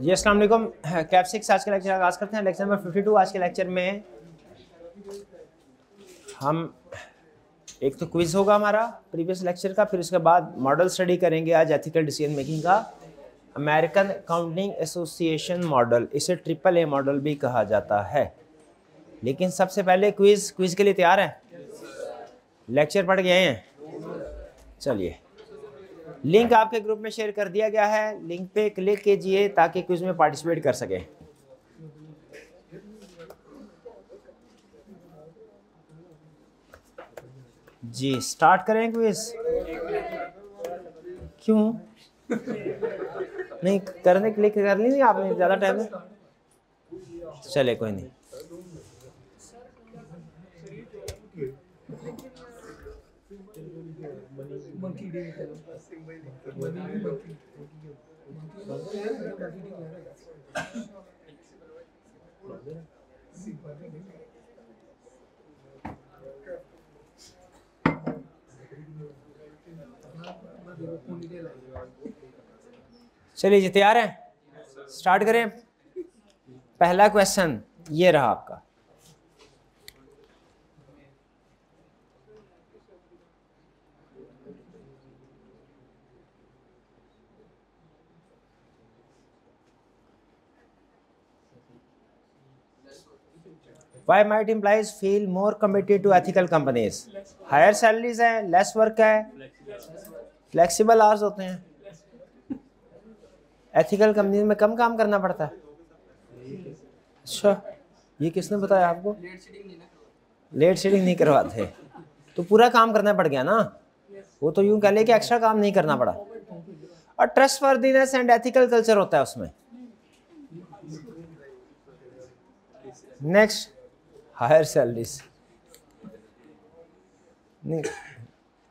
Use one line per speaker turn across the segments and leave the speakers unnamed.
जी असल कैप्सिक्स आज के लेक्चर आगाज करते हैं लेक्चर नंबर 52 आज के लेक्चर में हम एक तो क्विज होगा हमारा प्रीवियस लेक्चर का फिर उसके बाद मॉडल स्टडी करेंगे आज एथिकल डिसीजन मेकिंग का अमेरिकन अकाउंटिंग एसोसिएशन मॉडल इसे ट्रिपल ए मॉडल भी कहा जाता है लेकिन सबसे पहले क्विज क्विज के लिए तैयार हैं लेक्चर पढ़ गए हैं चलिए लिंक आपके ग्रुप में शेयर कर दिया गया है लिंक पे क्लिक कीजिए ताकि क्विज में पार्टिसिपेट कर सकें जी स्टार्ट करें क्विज क्यों नहीं करने क्लिक कर ली आपने ज़्यादा टाइम है चले कोई नहीं monkey day. चलिए जी तैयार हैं स्टार्ट करें पहला क्वेश्चन ये रहा आपका why might employees feel more committed to ethical companies higher salaries हैं लेस वर्क है फ्लेक्सिबल आवर्स होते हैं एथिकल कंपनीज में कम काम करना पड़ता है अच्छा ये किसने बताया आपको लेट शेडिंग नहीं करवाते तो पूरा काम करना पड़ गया ना वो तो यूं कह ले कि एक्स्ट्रा काम नहीं करना पड़ा और trustworthiness and ethical culture होता है उसमें नेक्स्ट हायर सैलरीज नहीं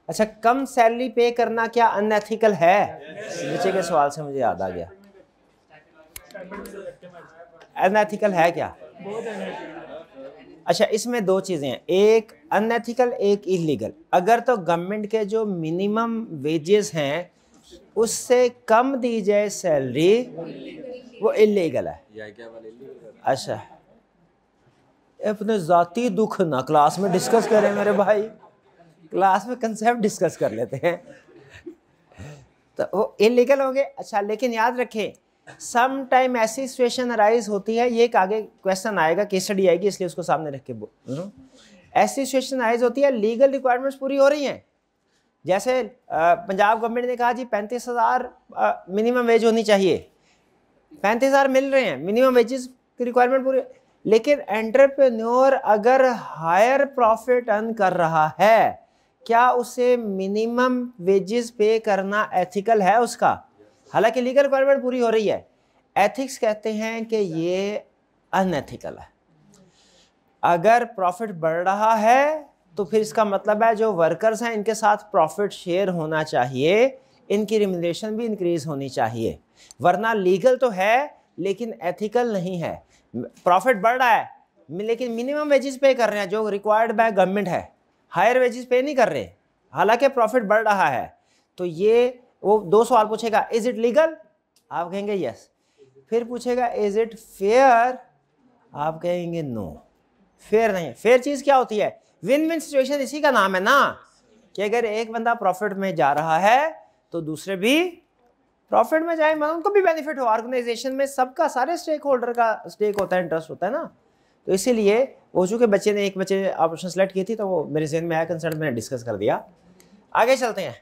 अच्छा कम सैलरी पे करना क्या अनएथिकल है नीचे के सवाल से मुझे याद आ गया अनएथिकल है क्या अच्छा इसमें दो चीज़ें हैं एक अनएथिकल एक इलीगल अगर तो गवर्नमेंट के जो मिनिमम वेजेस हैं उससे कम दी जाए सैलरी वो इलीगल है अच्छा अपने ज़ाती दुख ना क्लास में डिस्कस करें मेरे भाई क्लास में कंसेप्ट डिस्कस कर लेते हैं तो वो इलीगल होंगे अच्छा लेकिन याद रखें सम टाइम ऐसी सिचुएशन अराइज होती है ये एक आगे क्वेश्चन आएगा केस स्टडी आएगी इसलिए उसको सामने रख के बोल हम्म। ऐसी सिचुएशन अराइज होती है लीगल रिक्वायरमेंट्स पूरी हो रही हैं जैसे पंजाब गवर्नमेंट ने कहा जी पैंतीस हज़ार मिनिमम वेज होनी चाहिए पैंतीस हज़ार मिल रहे हैं मिनिमम वेजेस की रिक्वायरमेंट पूरी लेकिन एंटरप्रेन्योर अगर हायर प्रॉफिट अर्न कर रहा है क्या उसे मिनिमम वेजेस पे करना एथिकल है उसका हालांकि लीगल रिक्वायरमेंट पूरी हो रही है एथिक्स कहते हैं कि ये अनएथिकल है अगर प्रॉफिट बढ़ रहा है तो फिर इसका मतलब है जो वर्कर्स हैं इनके साथ प्रॉफिट शेयर होना चाहिए इनकी रिमिनेशन भी इंक्रीज होनी चाहिए वरना लीगल तो है लेकिन एथिकल नहीं है प्रॉफिट बढ़ रहा है लेकिन मिनिमम वेजेस पे कर रहे हैं जो रिक्वायर्ड बाय गवर्नमेंट है हायर वेजेस पे नहीं कर रहे हालांकि प्रॉफिट बढ़ रहा है तो ये वो दो सवाल पूछेगा इज़ इट लीगल आप कहेंगे यस फिर पूछेगा इज़ इट फेयर आप कहेंगे नो फेयर नहीं फेयर चीज़ क्या होती है विन विन सिचुएशन इसी का नाम है ना कि अगर एक बंदा प्रॉफिट में जा रहा है तो दूसरे भी प्रॉफिट में जाए मतलब उनको भी बेनिफिट हो ऑर्गेनाइजेशन में सबका सारे स्टेक होल्डर का स्टेक होता है इंटरेस्ट होता है ना तो इसीलिए वो चूँकि बच्चे ने एक बच्चे ऑप्शन सेलेक्ट की थी तो वो मेरे जहन में आया कंसर्न मैंने डिस्कस कर दिया आगे चलते हैं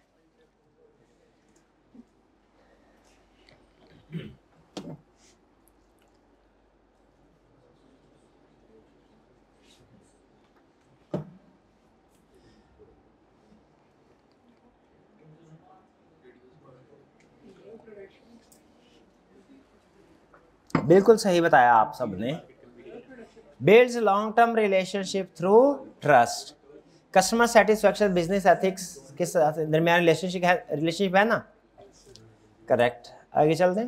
बिल्कुल सही बताया आप सबने build builds long term relationship through trust customer satisfaction business ethics के साथ दरमियान रिलेशनशिप है रिलेशनशिप है ना करेक्ट आगे चलते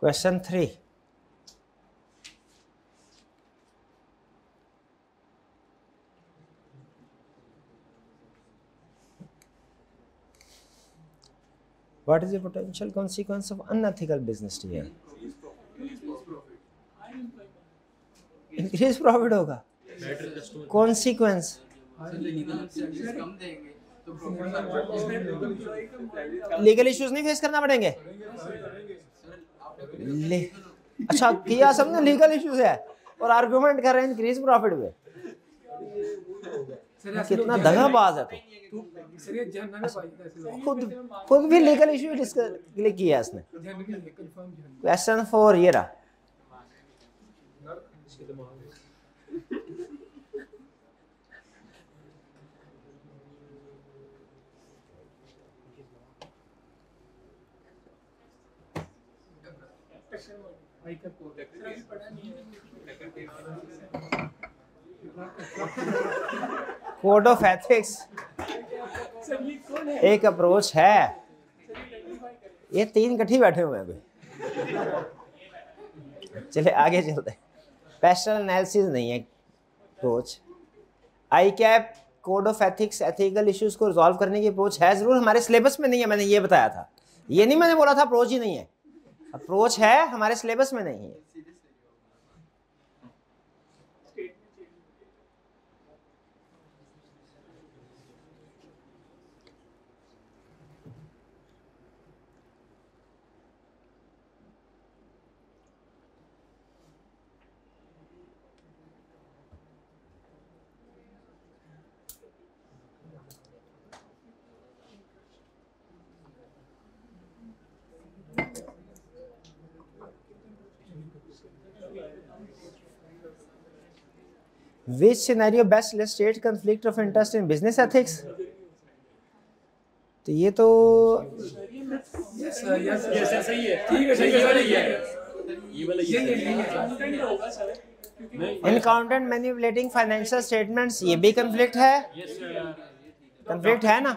question three What is the potential consequence of unethical business here? Increase profit होगा कॉन्सिक्वेंस लीगल इश्यूज नहीं फेस करना पड़ेंगे ले अच्छा किया सबने लीगल इश्यूज है और आर्गुमेंट कर रहे हैं इंक्रीज प्रॉफिट पे कितना दगाबाज है तू खुद खुद भी लीगल इशू डिस्कस किया इसने क्वेश्चन फोर ये रहा कोड ऑफ एथिक्स एक अप्रोच है ये तीन कट्ठी बैठे हुए हैं चले आगे चलते पैशनल एनालिसिस नहीं है अप्रोच आई कैप code of ethics ethical issues को रिजॉल्व करने की अप्रोच है ज़रूर हमारे सिलेबस में नहीं है मैंने ये बताया था ये नहीं मैंने बोला था अप्रोच ही नहीं है अप्रोच है हमारे सिलेबस में नहीं है Which scenario best illustrates conflict of interest in business ethics? तो ये तो इनकाउंटेंट मैन्युपुलेटिंग फाइनेंशियल स्टेटमेंट्स ये भी कंफ्लिक्ट है कंफ्लिक्ट है ना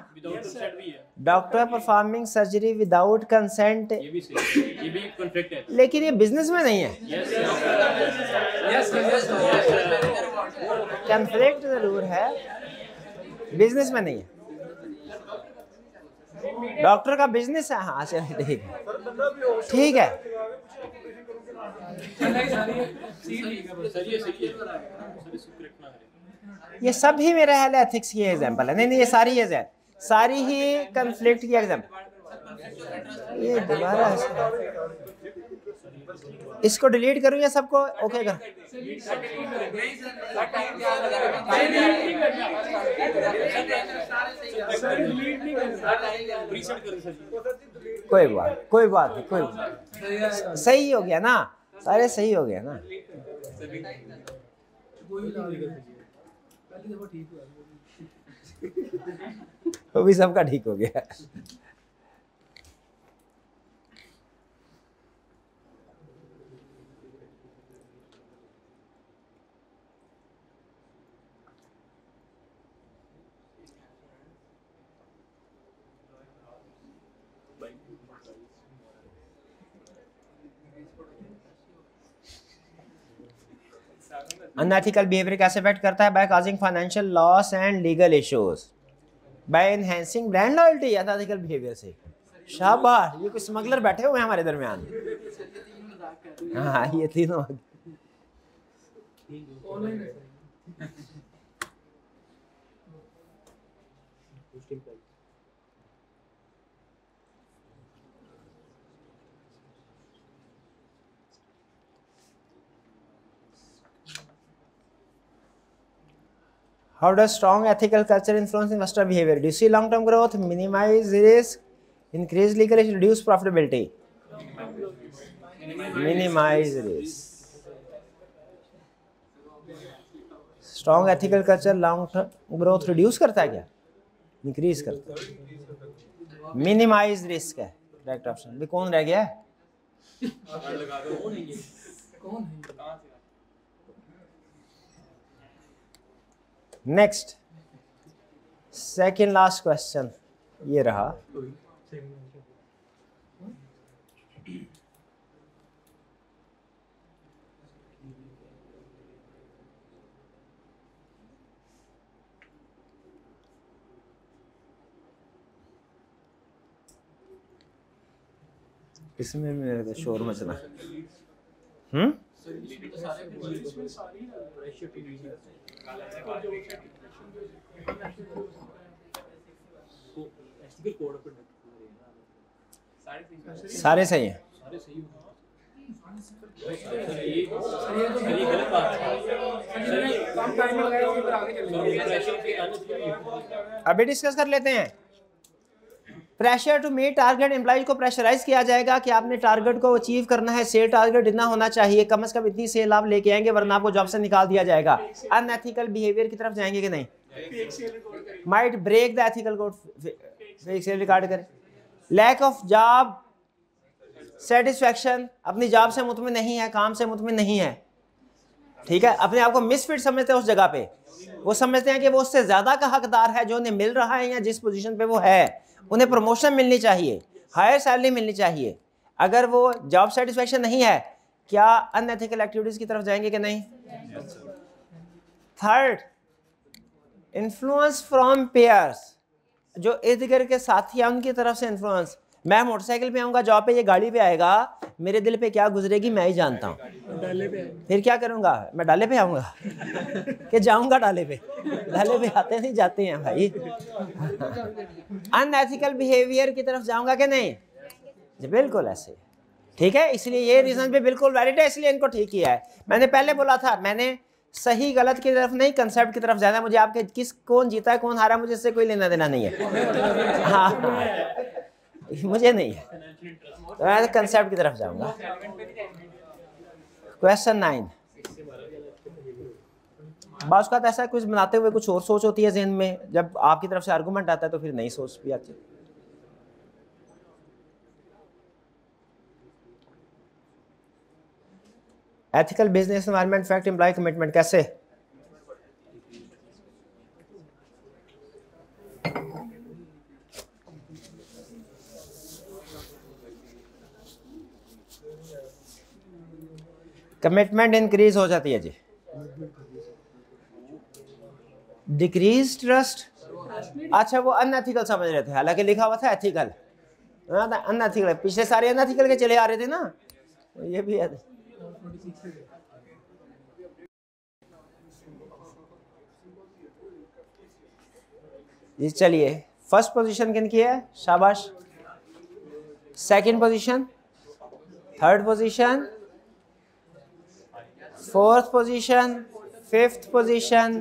doctor performing surgery without consent लेकिन ये बिजनेस में नहीं है कंफ्लिक्ट जरूर है बिजनेस में नहीं है डॉक्टर का बिजनेस है हाँ चलो अच्छा, ठीक है
ठीक है सही है सही
है सर इसको करेक्ट ना करें ये सब ही मेरा ख्याल एथिक्स की एग्जाम्पल है नहीं नहीं ये सारी है सारी ही कंफ्लिक्ट की एग्जाम्पल ये दोबारा इसको डिलीट करूँ या सबको ओके कर कोई बात कोई बात नहीं कोई सही हो गया ना सारे सही हो गया ना अभी तो सबका ठीक हो गया अनएथिकल बिहेवियर कैसे अफेक्ट करता है by causing financial loss and legal issues by enhancing brand loyalty unethical behaviour से शाबाश ये कुछ स्मगलर बैठे हुए हैं हमारे दरमियान हाँ ये तीनों How does strong ethical culture influence investor behavior? Do you see long-term growth, minimize risk, increase leakage, reduce profitability? Minimize risk. Strong ethical culture long growth reduce करता है क्या इंक्रीज करता है मिनिमाइज रिस्क है करेक्ट ऑप्शन भी कौन रह गया है नेक्स्ट सेकेंड लास्ट क्वेश्चन ये रहा इसमें मेरे को शोर मचना हम्म सारे सही हैं अभी डिस्कस कर लेते हैं pressure to meet target employees को प्रेशराइज किया जाएगा कि आपने टारगेट को अचीव करना है सेल टारगेट इतना होना चाहिए कम से कम इतनी सेल आप लेके आएंगे वरना आपको जॉब से निकाल दिया जाएगा अनएथिकल बिहेवियर की तरफ जाएंगे कि नहीं might break the ethical code fake sale record करें लैक ऑफ जॉब सेटिस्फेक्शन अपनी जॉब से मुतमिन नहीं है काम से मुतमिन नहीं है ठीक है अपने आप को मिसफिट समझते हैं उस जगह पे वो समझते हैं कि वो उससे ज़्यादा का हकदार है जो उन्हें मिल रहा है या जिस पोजीशन पे वो है उन्हें प्रमोशन मिलनी चाहिए हायर सैलरी मिलनी चाहिए अगर वो जॉब सेटिस्फेक्शन नहीं है क्या अनएथिकल एक्टिविटीज़ की तरफ जाएंगे कि नहीं थर्ड इन्फ्लुएंस फ्रॉम पेयर्स जो इर्द गिर्द के साथी हैं उनकी तरफ से इन्फ्लुएंस मैं मोटरसाइकिल पे आऊँगा जॉब पे ये गाड़ी पे आएगा मेरे दिल पे क्या गुजरेगी मैं ही जानता हूँ फिर क्या करूँगा मैं डाले पे आऊँगा कि जाऊँगा डाले पे डाले पे आते नहीं जाते हैं भाई अनएथिकल बिहेवियर की तरफ जाऊँगा कि नहीं जी बिल्कुल ऐसे ठीक है इसलिए ये रीज़न भी बिल्कुल वैलिड है इसलिए इनको ठीक किया है मैंने पहले बोला था मैंने सही गलत की तरफ नहीं कंसेप्ट की तरफ जाना मुझे आपके किस कौन जीता है कौन हारा मुझे इससे कोई लेना देना नहीं है हाँ मुझे नहीं है तो मैं तो कंसेप्ट की तरफ जाऊंगा क्वेश्चन नाइन बाज उसका ऐसा कुछ बनाते हुए कुछ और सोच होती है जहन में जब आपकी तरफ से आर्गूमेंट आता है तो फिर नई सोच भी आती है ethical business environment fact employee commitment कैसे कमिटमेंट इंक्रीज हो जाती है जी डिक्रीज ट्रस्ट अच्छा वो अनएथिकल समझ रहे थे हालांकि लिखा हुआ था एथिकल अनएथिकल हाँ, तो पिछले सारे अनएथिकल के चले आ रहे थे ना ये भी है चलिए फर्स्ट पोजीशन किन की है शाबाश second position third position fourth position fifth position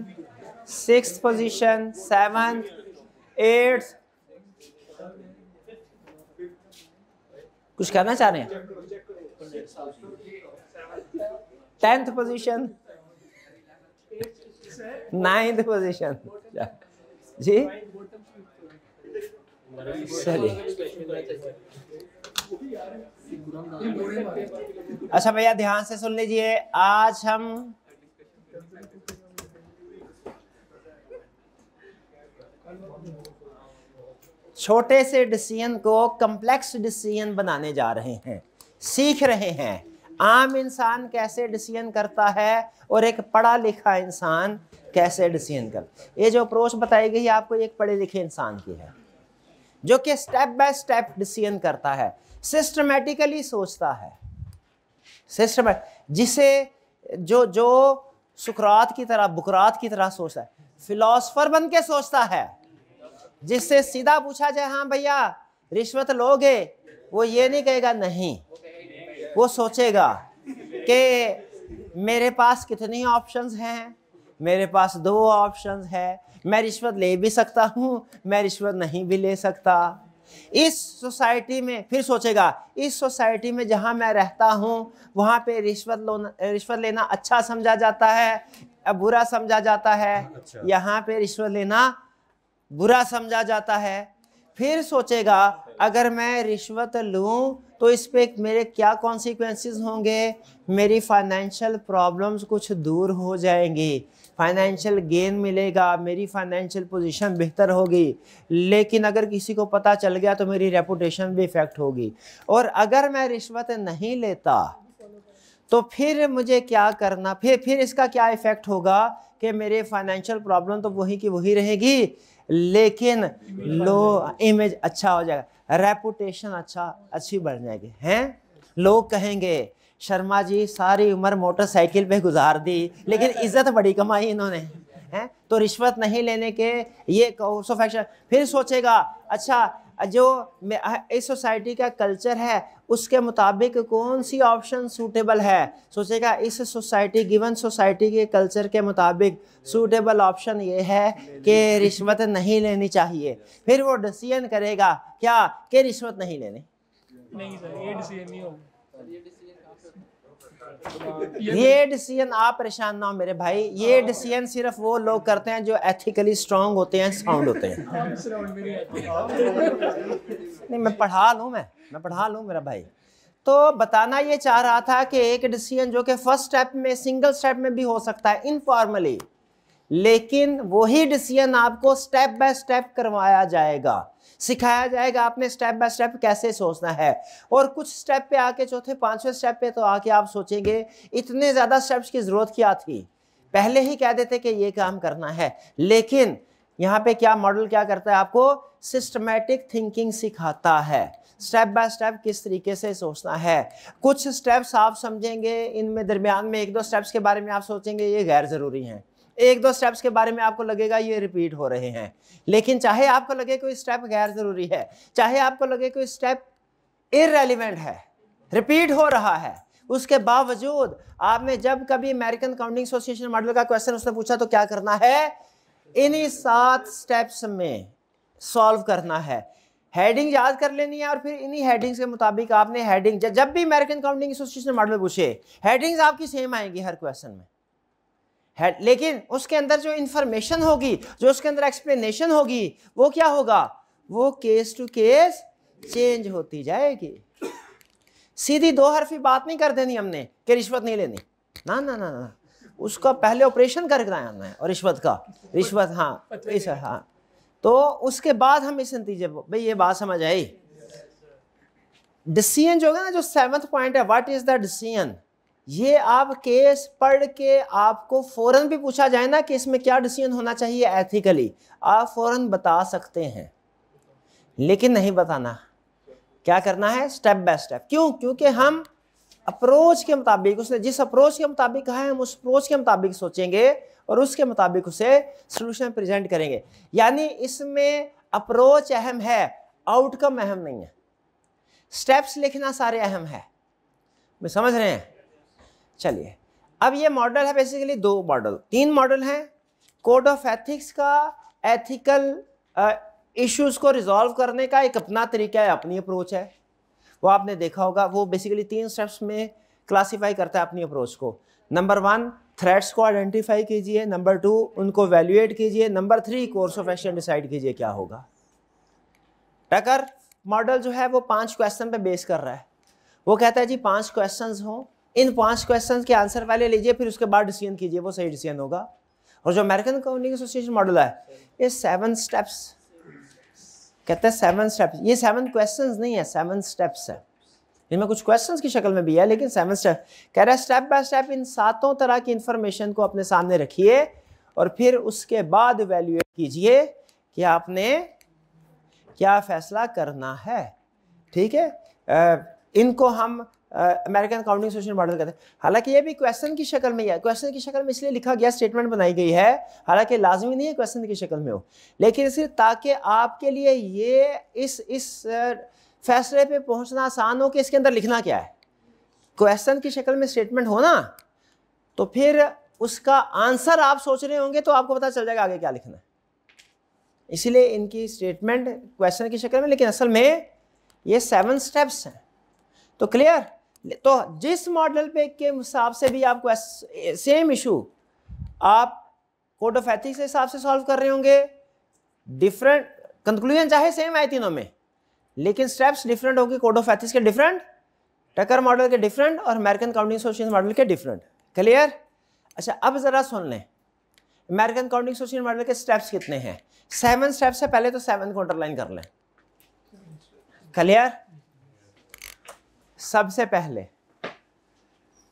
six position seventh eight कुछ करना चाह रहे हैं टेंथ पोजीशन नाइन्थ पोजीशन जी चलिए अच्छा भैया ध्यान से सुन लीजिए आज हम छोटे से डिसीजन को कम्प्लेक्स डिसीजन बनाने जा रहे हैं सीख रहे हैं आम इंसान कैसे डिसीजन करता है और एक पढ़ा लिखा इंसान कैसे डिसीजन कर ये जो अप्रोच बताई गई आपको एक पढ़े लिखे इंसान की है जो कि स्टेप बाय स्टेप डिसीजन करता है सिस्टमेटिकली सोचता है सिस्टम जिसे जो जो सुखरात की तरह बुकरात की तरह सोचता है फिलोसफर बन के सोचता है जिससे सीधा पूछा जाए हाँ भैया रिश्वत लोगे वो ये नहीं कहेगा नहीं वो सोचेगा कि मेरे पास कितनी ऑप्शंस हैं मेरे पास दो ऑप्शंस है मैं रिश्वत ले भी सकता हूँ मैं रिश्वत नहीं भी ले सकता इस सोसाइटी में फिर सोचेगा इस सोसाइटी में जहाँ मैं रहता हूँ वहाँ पे रिश्वत लोना रिश्वत लेना अच्छा समझा जाता है बुरा समझा जाता है अच्छा। यहाँ पे रिश्वत लेना बुरा समझा जाता है फिर सोचेगा अगर मैं रिश्वत लूँ तो इस पर मेरे क्या कॉन्सिक्वेंसेस होंगे मेरी फाइनेंशियल प्रॉब्लम्स कुछ दूर हो जाएंगी फाइनेंशियल गेन मिलेगा मेरी फाइनेंशियल पोजीशन बेहतर होगी लेकिन अगर किसी को पता चल गया तो मेरी रेपुटेशन भी इफ़ेक्ट होगी और अगर मैं रिश्वत नहीं लेता तो फिर मुझे क्या करना फिर फिर इसका क्या इफ़ेक्ट होगा कि मेरे फाइनेंशियल प्रॉब्लम तो वही की वही रहेगी लेकिन लो इमेज अच्छा हो जाएगा रेपुटेशन अच्छा अच्छी बढ़ जाएगी हैं लोग कहेंगे शर्मा जी सारी उम्र मोटरसाइकिल पे गुजार दी लेकिन इज्जत बड़ी कमाई इन्होंने हैं तो रिश्वत नहीं लेने के ये कोर्स ऑफ एक्शन फिर सोचेगा अच्छा जो इस सोसाइटी का कल्चर है उसके मुताबिक कौन सी ऑप्शन सूटेबल है सोचेगा इस सोसाइटी गिवन सोसाइटी के कल्चर के मुताबिक सूटेबल ऑप्शन ये है कि रिश्वत नहीं लेनी चाहिए फिर वो डिसीजन करेगा क्या कि रिश्वत नहीं लेनी नहीं सर ये डिसीजन नहीं होगा ये डिसीजन तो- आप परेशान ना हो मेरे भाई ये डिसीजन हाँ। सिर्फ वो लोग करते हैं जो एथिकली स्ट्रांग होते हैं साउंड होते हैं नहीं मैं पढ़ा लूँ मैं मैं पढ़ा लूँ मेरा भाई तो बताना ये चाह रहा था कि एक डिसीजन जो कि फर्स्ट स्टेप में सिंगल स्टेप में भी हो सकता है इनफॉर्मली लेकिन वही डिसीजन आपको स्टेप बाय स्टेप करवाया जाएगा सिखाया जाएगा आपने स्टेप बाय स्टेप कैसे सोचना है और कुछ स्टेप पे आके चौथे पांचवें स्टेप पे तो आके आप सोचेंगे इतने ज़्यादा स्टेप्स की ज़रूरत क्या थी पहले ही कह देते कि ये काम करना है लेकिन यहाँ पे क्या मॉडल क्या करता है आपको सिस्टमेटिक थिंकिंग सिखाता है स्टेप बाय स्टेप किस तरीके से सोचना है कुछ स्टेप्स आप समझेंगे इनमें दरमियान में एक दो स्टेप्स के बारे में आप सोचेंगे ये गैर ज़रूरी हैं एक दो स्टेप्स के बारे में आपको लगेगा ये रिपीट हो रहे हैं लेकिन चाहे आपको लगे कोई स्टेप गैर ज़रूरी है चाहे आपको लगे कोई स्टेप इरेलीवेंट है रिपीट हो रहा है उसके बावजूद आपने जब कभी अमेरिकन काउंटिंग एसोसिएशन मॉडल का क्वेश्चन उसने पूछा तो क्या करना है इन्हीं सात स्टेप्स में सॉल्व करना है हेडिंग याद कर लेनी है और फिर इन्हीं हेडिंग्स के मुताबिक आपने हेडिंग जब भी अमेरिकन काउंटिंग एसोसिएशन मॉडल पूछे हेडिंग्स आपकी सेम आएंगी हर क्वेश्चन में है लेकिन उसके अंदर जो इंफॉर्मेशन होगी जो उसके अंदर एक्सप्लेनेशन होगी वो क्या होगा वो केस टू केस चेंज होती जाएगी सीधी दो हरफी बात नहीं कर देनी हमने कि रिश्वत नहीं लेनी ना ना ना ना उसका पहले ऑपरेशन कर कराया हमने और रिश्वत का रिश्वत हाँ इस हाँ तो उसके बाद हम इस नतीजे भाई ये बात समझ आई डिसीजन जो होगा ना जो सेवंथ पॉइंट है व्हाट इज द डिसीजन ये आप केस पढ़ के आपको फ़ौरन भी पूछा जाए ना कि इसमें क्या डिसीजन होना चाहिए एथिकली आप फ़ौरन बता सकते हैं लेकिन नहीं बताना क्या करना है स्टेप बाय स्टेप क्यों क्योंकि हम अप्रोच के मुताबिक उसने जिस अप्रोच के मुताबिक कहा है हम उस अप्रोच के मुताबिक सोचेंगे और उसके मुताबिक उसे सोल्यूशन प्रेजेंट करेंगे यानी इसमें अप्रोच अहम है आउटकम अहम नहीं है स्टेप्स लिखना सारे अहम है मैं समझ रहे हैं चलिए अब ये मॉडल है बेसिकली दो मॉडल तीन मॉडल हैं कोड ऑफ एथिक्स का एथिकल इश्यूज को रिजॉल्व करने का एक अपना तरीका है अपनी अप्रोच है वो आपने देखा होगा वो बेसिकली तीन स्टेप्स में क्लासीफाई करता है अपनी अप्रोच को नंबर वन थ्रेड्स को आइडेंटिफाई कीजिए नंबर टू उनको वैल्यूएट कीजिए number three course of action decide कीजिए क्या होगा टकर मॉडल जो है वो पांच क्वेश्चन पे बेस कर रहा है वो कहता है जी पांच क्वेश्चंस हों इन पांच क्वेश्चन के आंसर पहले लीजिए फिर उसके बाद डिसीजन कीजिए वो सही डिसीजन होगा और जो अमेरिकन कम्युनिंग एसोसिएशन मॉडल है ये सेवन स्टेप्स कहते हैं सेवन स्टेप्स ये सेवन क्वेश्चंस नहीं है सेवन स्टेप्स है इनमें कुछ क्वेश्चंस की शक्ल में भी है लेकिन सेवन स्टेप कह रहा है स्टेप बाय स्टेप इन सातों तरह की इंफॉर्मेशन को अपने सामने रखिए और फिर उसके बाद वैल्यूएट कीजिए कि आपने क्या फैसला करना है ठीक है इनको हम अमेरिकन अकाउंटिंग सोशल मॉडल कहते हैं हालांकि ये भी क्वेश्चन की शक्ल में ही है क्वेश्चन की शक्ल में इसलिए लिखा गया स्टेटमेंट बनाई गई है हालांकि लाजमी नहीं है क्वेश्चन की शक्ल में हो लेकिन सिर्फ ताकि आपके लिए ये इस इस फैसले पे पहुंचना आसान हो कि इसके अंदर लिखना क्या है क्वेश्चन की शक्ल में स्टेटमेंट होना तो फिर उसका आंसर आप सोच रहे होंगे तो आपको पता चल जाएगा आगे क्या लिखना है इसलिए इनकी स्टेटमेंट क्वेश्चन की शक्ल में लेकिन असल में ये सेवन स्टेप्स हैं तो क्लियर तो जिस मॉडल पे के हिसाब से भी आपको सेम इशू आप कोड ऑफ एथिक्स के हिसाब से सॉल्व कर रहे होंगे डिफरेंट कंक्लूजन चाहे सेम आए तीनों में लेकिन स्टेप्स डिफरेंट होगी कोड ऑफ एथिक्स के डिफरेंट टकर मॉडल के डिफरेंट और अमेरिकन काउंटिंग एसोसिएशन मॉडल के डिफरेंट क्लियर अच्छा अब ज़रा सुन लें अमेरिकन काउंटिंग एसोसिएशन मॉडल के स्टेप्स कितने हैं सेवन स्टेप्स से पहले तो सेवन को अंडरलाइन कर लें क्लियर सबसे पहले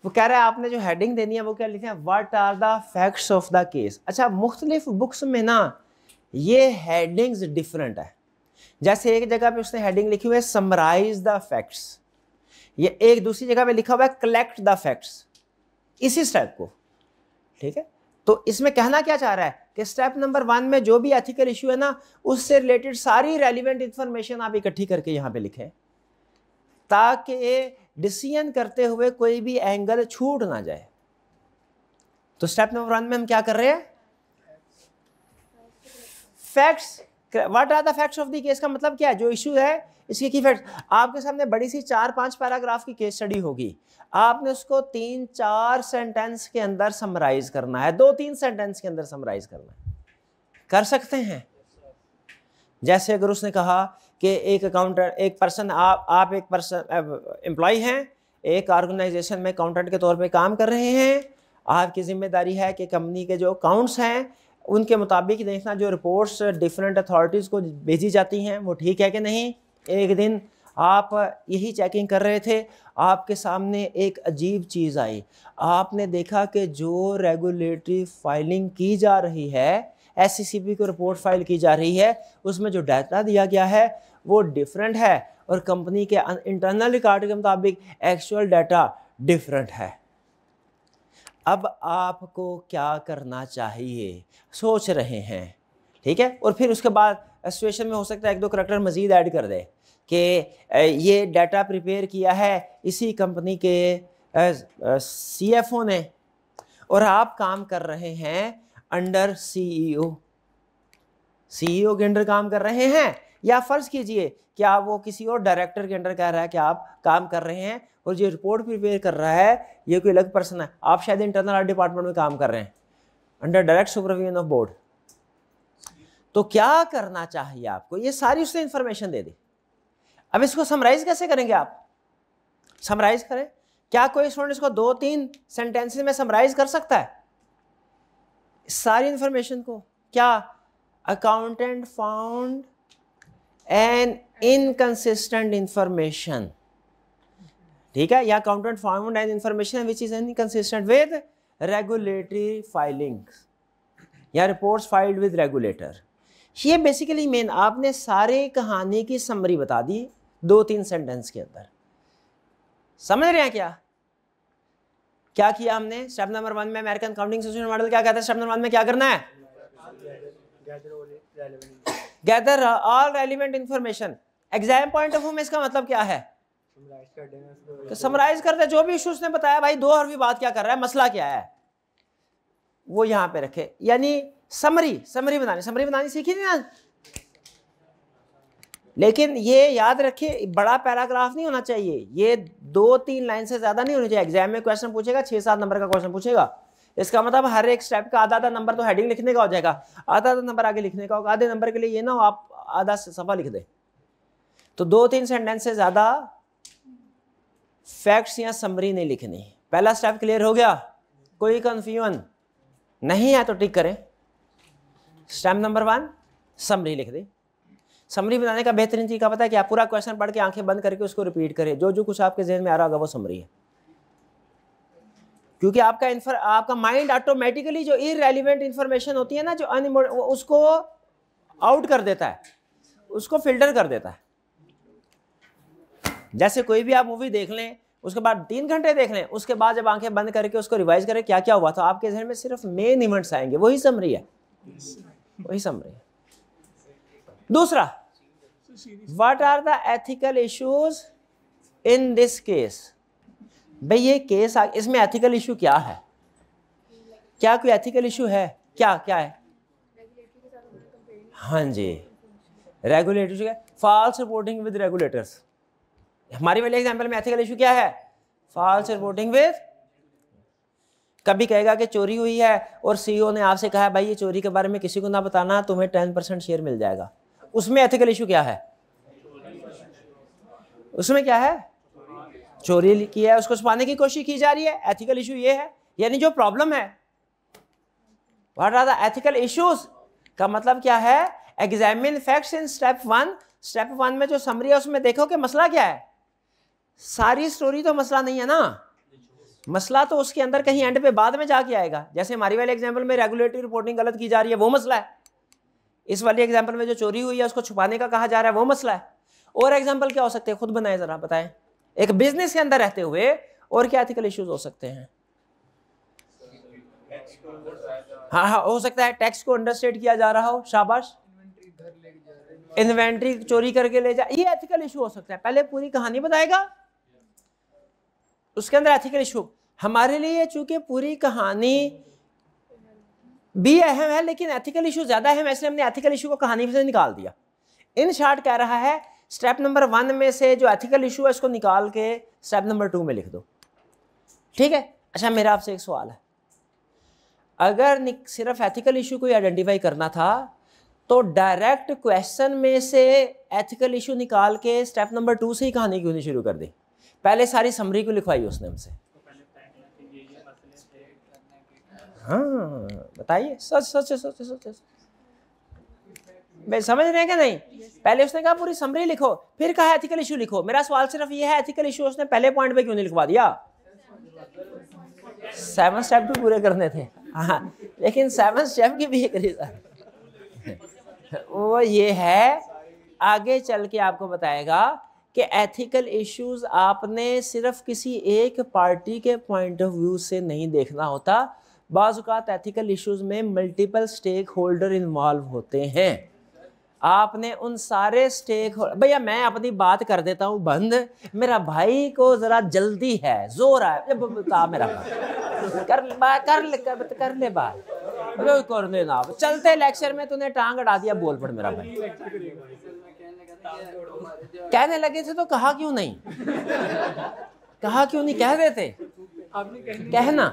वो कह रहा है आपने जो हेडिंग देनी है वो क्या लिखे है what are the facts of the case अच्छा मुख्तलिफ बुक्स में ना ये हेडिंग्स डिफरेंट है जैसे एक जगह पे उसने हेडिंग लिखी हुई है समराइज द फैक्ट्स ये एक दूसरी जगह पे लिखा हुआ है कलेक्ट द फैक्ट्स इसी स्टेप को ठीक है तो इसमें कहना क्या चाह रहा है कि स्टेप नंबर वन में जो भी एथिकल इशू है ना उससे रिलेटेड सारी रेलिवेंट इंफॉर्मेशन आप इकट्ठी करके यहाँ पे लिखें ताकि डिसीजन करते हुए कोई भी एंगल छूट ना जाए तो स्टेप नंबर वन में हम क्या कर रहे हैं facts what are the facts of the case का मतलब क्या है जो इशू है इसके की फैक्ट्स आपके सामने बड़ी सी चार पांच पैराग्राफ की केस स्टडी होगी आपने उसको तीन चार सेंटेंस के अंदर समराइज करना है दो तीन सेंटेंस के अंदर समराइज करना है कर सकते हैं जैसे अगर उसने कहा कि एक अकाउंटेंट एक पर्सन आप आप एक पर्सन एम्प्लॉय हैं एक ऑर्गेनाइजेशन में अकाउंटेंट के तौर पे काम कर रहे हैं आपकी ज़िम्मेदारी है कि कंपनी के जो अकाउंट्स हैं उनके मुताबिक देखना जो रिपोर्ट्स डिफरेंट अथॉरिटीज़ को भेजी जाती हैं वो ठीक है कि नहीं एक दिन आप यही चेकिंग कर रहे थे आपके सामने एक अजीब चीज़ आई आपने देखा कि जो रेगुलेटरी फाइलिंग की जा रही है एस को रिपोर्ट फाइल की जा रही है उसमें जो डाटा दिया गया है वो डिफरेंट है और कंपनी के इंटरनल रिकॉर्ड के मुताबिक एक्चुअल डाटा डिफरेंट है अब आपको क्या करना चाहिए सोच रहे हैं ठीक है और फिर उसके बाद सिचुएशन में हो सकता है एक दो करेक्टर मज़ीद ऐड कर दे कि ये डाटा प्रिपेयर किया है इसी कंपनी के सी एफ ओ ने और आप काम कर रहे हैं under CEO CEO e e के अंडर काम कर रहे हैं या फर्ज कीजिए कि आप वो किसी और डायरेक्टर के अंडर कह रहा है कि आप काम कर रहे हैं और जो रिपोर्ट प्रिपेयर कर रहा है ये कोई अलग पर्सन है आप शायद इंटरनल आर्ट डिपार्टमेंट में काम कर रहे हैं under direct supervision of board तो क्या करना चाहिए आपको ये सारी उसने इंफॉर्मेशन दे दी अब इसको समराइज कैसे करेंगे आप समराइज करें क्या कोई स्टूडेंट इसको दो तीन सेंटेंसेस में समराइज कर सकता है सारी इंफॉर्मेशन को क्या accountant found an inconsistent information ठीक है या accountant found an information which is inconsistent with regulatory filing या रिपोर्ट्स फाइल्ड विद रेगुलेटर ये बेसिकली मेन आपने सारे कहानी की समरी बता दी दो तीन सेंटेंस के अंदर समझ रहे हैं क्या क्या किया हमने स्टेप नंबर वन में अमेरिकन काउंटिंग सिस्टम मॉडल क्या कहता है स्टेप नंबर वन में क्या करना है gather all relevant information exam point of view में इसका मतलब क्या है तो समराइज कर दे जो भी इशू उसने बताया भाई दो हरवी बात क्या कर रहा है मसला क्या है वो यहाँ पे रखे यानी समरी समरी बनानी समरी बनानी सीखी थी ना लेकिन ये याद रखिए बड़ा पैराग्राफ नहीं होना चाहिए ये दो तीन लाइन से ज़्यादा नहीं होनी चाहिए एग्जाम में क्वेश्चन पूछेगा छह सात नंबर का क्वेश्चन पूछेगा इसका मतलब हर एक स्टेप का आधा आधा नंबर तो हेडिंग लिखने का हो जाएगा आधा आधा नंबर आगे लिखने का होगा आधे नंबर के लिए ये ना हो आप आधा सफ़ा लिख दे तो दो तीन सेंटेंस से ज़्यादा फैक्ट्स या समरी नहीं लिखनी पहला स्टेप क्लियर हो गया कोई कंफ्यूजन नहीं है तो टिक करें स्टेप नंबर वन समरी लिख दें समरी बनाने का बेहतरीन तरीका पता है कि आप पूरा क्वेश्चन पढ़ के आंखें बंद करके उसको रिपीट करें जो जो कुछ आपके जहन में आ रहा होगा वो समरी है क्योंकि आपका इन्फर आपका माइंड ऑटोमेटिकली जो इरेलीवेंट इन्फॉर्मेशन होती है ना जो अन उसको आउट कर देता है उसको फिल्टर कर देता है जैसे कोई भी आप मूवी देख लें उसके बाद तीन घंटे देख लें उसके बाद जब आंखें बंद करके उसको रिवाइज करें क्या क्या हुआ था तो आपके जहन में सिर्फ मेन इवेंट्स आएंगे वही समरी है वही समरी है दूसरा what are the ethical issues in this case भाई ये केस इसमें एथिकल इशू क्या है क्या कोई एथिकल इशू है क्या क्या है हाँ जी regulator false reporting with regulators हमारी वाले एग्जाम्पल में एथिकल इशू क्या है फॉल्स रिपोर्टिंग विद कभी कहेगा कि चोरी हुई है और सीईओ e ने आपसे कहा भाई ये चोरी के बारे में किसी को ना बताना तुम्हें टेन परसेंट शेयर मिल जाएगा उसमें एथिकल इशू क्या है उसमें क्या है चोरी की है उसको छुपाने की कोशिश की जा रही है एथिकल इशू ये है यानी जो प्रॉब्लम है what are the ethical issues का मतलब क्या है examine facts in step one step one में जो समरी है उसमें देखो कि मसला क्या है सारी स्टोरी तो मसला नहीं है ना मसला तो उसके अंदर कहीं एंड पे बाद में जाके आएगा जैसे हमारी वाले एग्जाम्पल में रेगुलेटरी रिपोर्टिंग गलत की जा रही है वो मसला है इस वाली एग्जाम्पल में जो चोरी हुई है उसको छुपाने का कहा जा रहा है वो मसला है और एग्जाम्पल क्या हो सकते हैं खुद बनाए जरा बताएं एक बिजनेस के अंदर रहते हुए और क्या एथिकल इश्यूज हो सकते हैं हाँ हाँ हो सकता है टैक्स को अंडरस्टेट किया जा रहा हो शाबाश इन्वेंट्री चोरी करके ले जाए ये एथिकल इशू हो सकता है पहले पूरी कहानी बताएगा उसके अंदर एथिकल इशू हमारे लिए चूंकि पूरी कहानी बी अहम है लेकिन एथिकल इशू ज़्यादा अहम है हमने एथिकल इशू को कहानी से निकाल दिया इन शार्ट कह रहा है स्टेप नंबर वन में से जो एथिकल इशू है उसको निकाल के स्टेप नंबर टू में लिख दो ठीक है अच्छा मेरा आपसे एक सवाल है अगर सिर्फ एथिकल इशू को आइडेंटिफाई करना था तो डायरेक्ट क्वेश्चन में से एथिकल इशू निकाल के स्टेप नंबर टू से ही कहानी क्यों नहीं शुरू कर दी पहले सारी समरी को लिखवाई उसने हमसे हाँ, बताइए सच सच सच सच मैं समझ रहे हैं क्या नहीं yes, पहले उसने कहा पूरी समरी लिखो फिर कहा एथिकल इशू लिखो मेरा सवाल सिर्फ ये है एथिकल इशू उसने पहले पॉइंट पे क्यों नहीं लिखवा दिया सेवन स्टेप भी पूरे करने थे हाँ लेकिन सेवन स्टेप की भी एक रीजन वो ये है आगे चल के आपको बताएगा कि एथिकल इश्यूज आपने सिर्फ किसी एक पार्टी के पॉइंट ऑफ व्यू से नहीं देखना होता बाज़ात एथिकल इश्यूज में मल्टीपल स्टेक होल्डर इन्वॉल्व होते हैं आपने उन सारे स्टेक भैया मैं अपनी बात कर देता हूँ बंद मेरा भाई को ज़रा जल्दी है जोर आया बता मेरा भाई कर कर ले कर, कर ले बात करने ना चलते लेक्चर में तूने टांग अड़ा दिया बोल पड़ मेरा भाई कहने लगे थे तो कहा क्यों नहीं कहा क्यों नहीं कह रहे थे कहना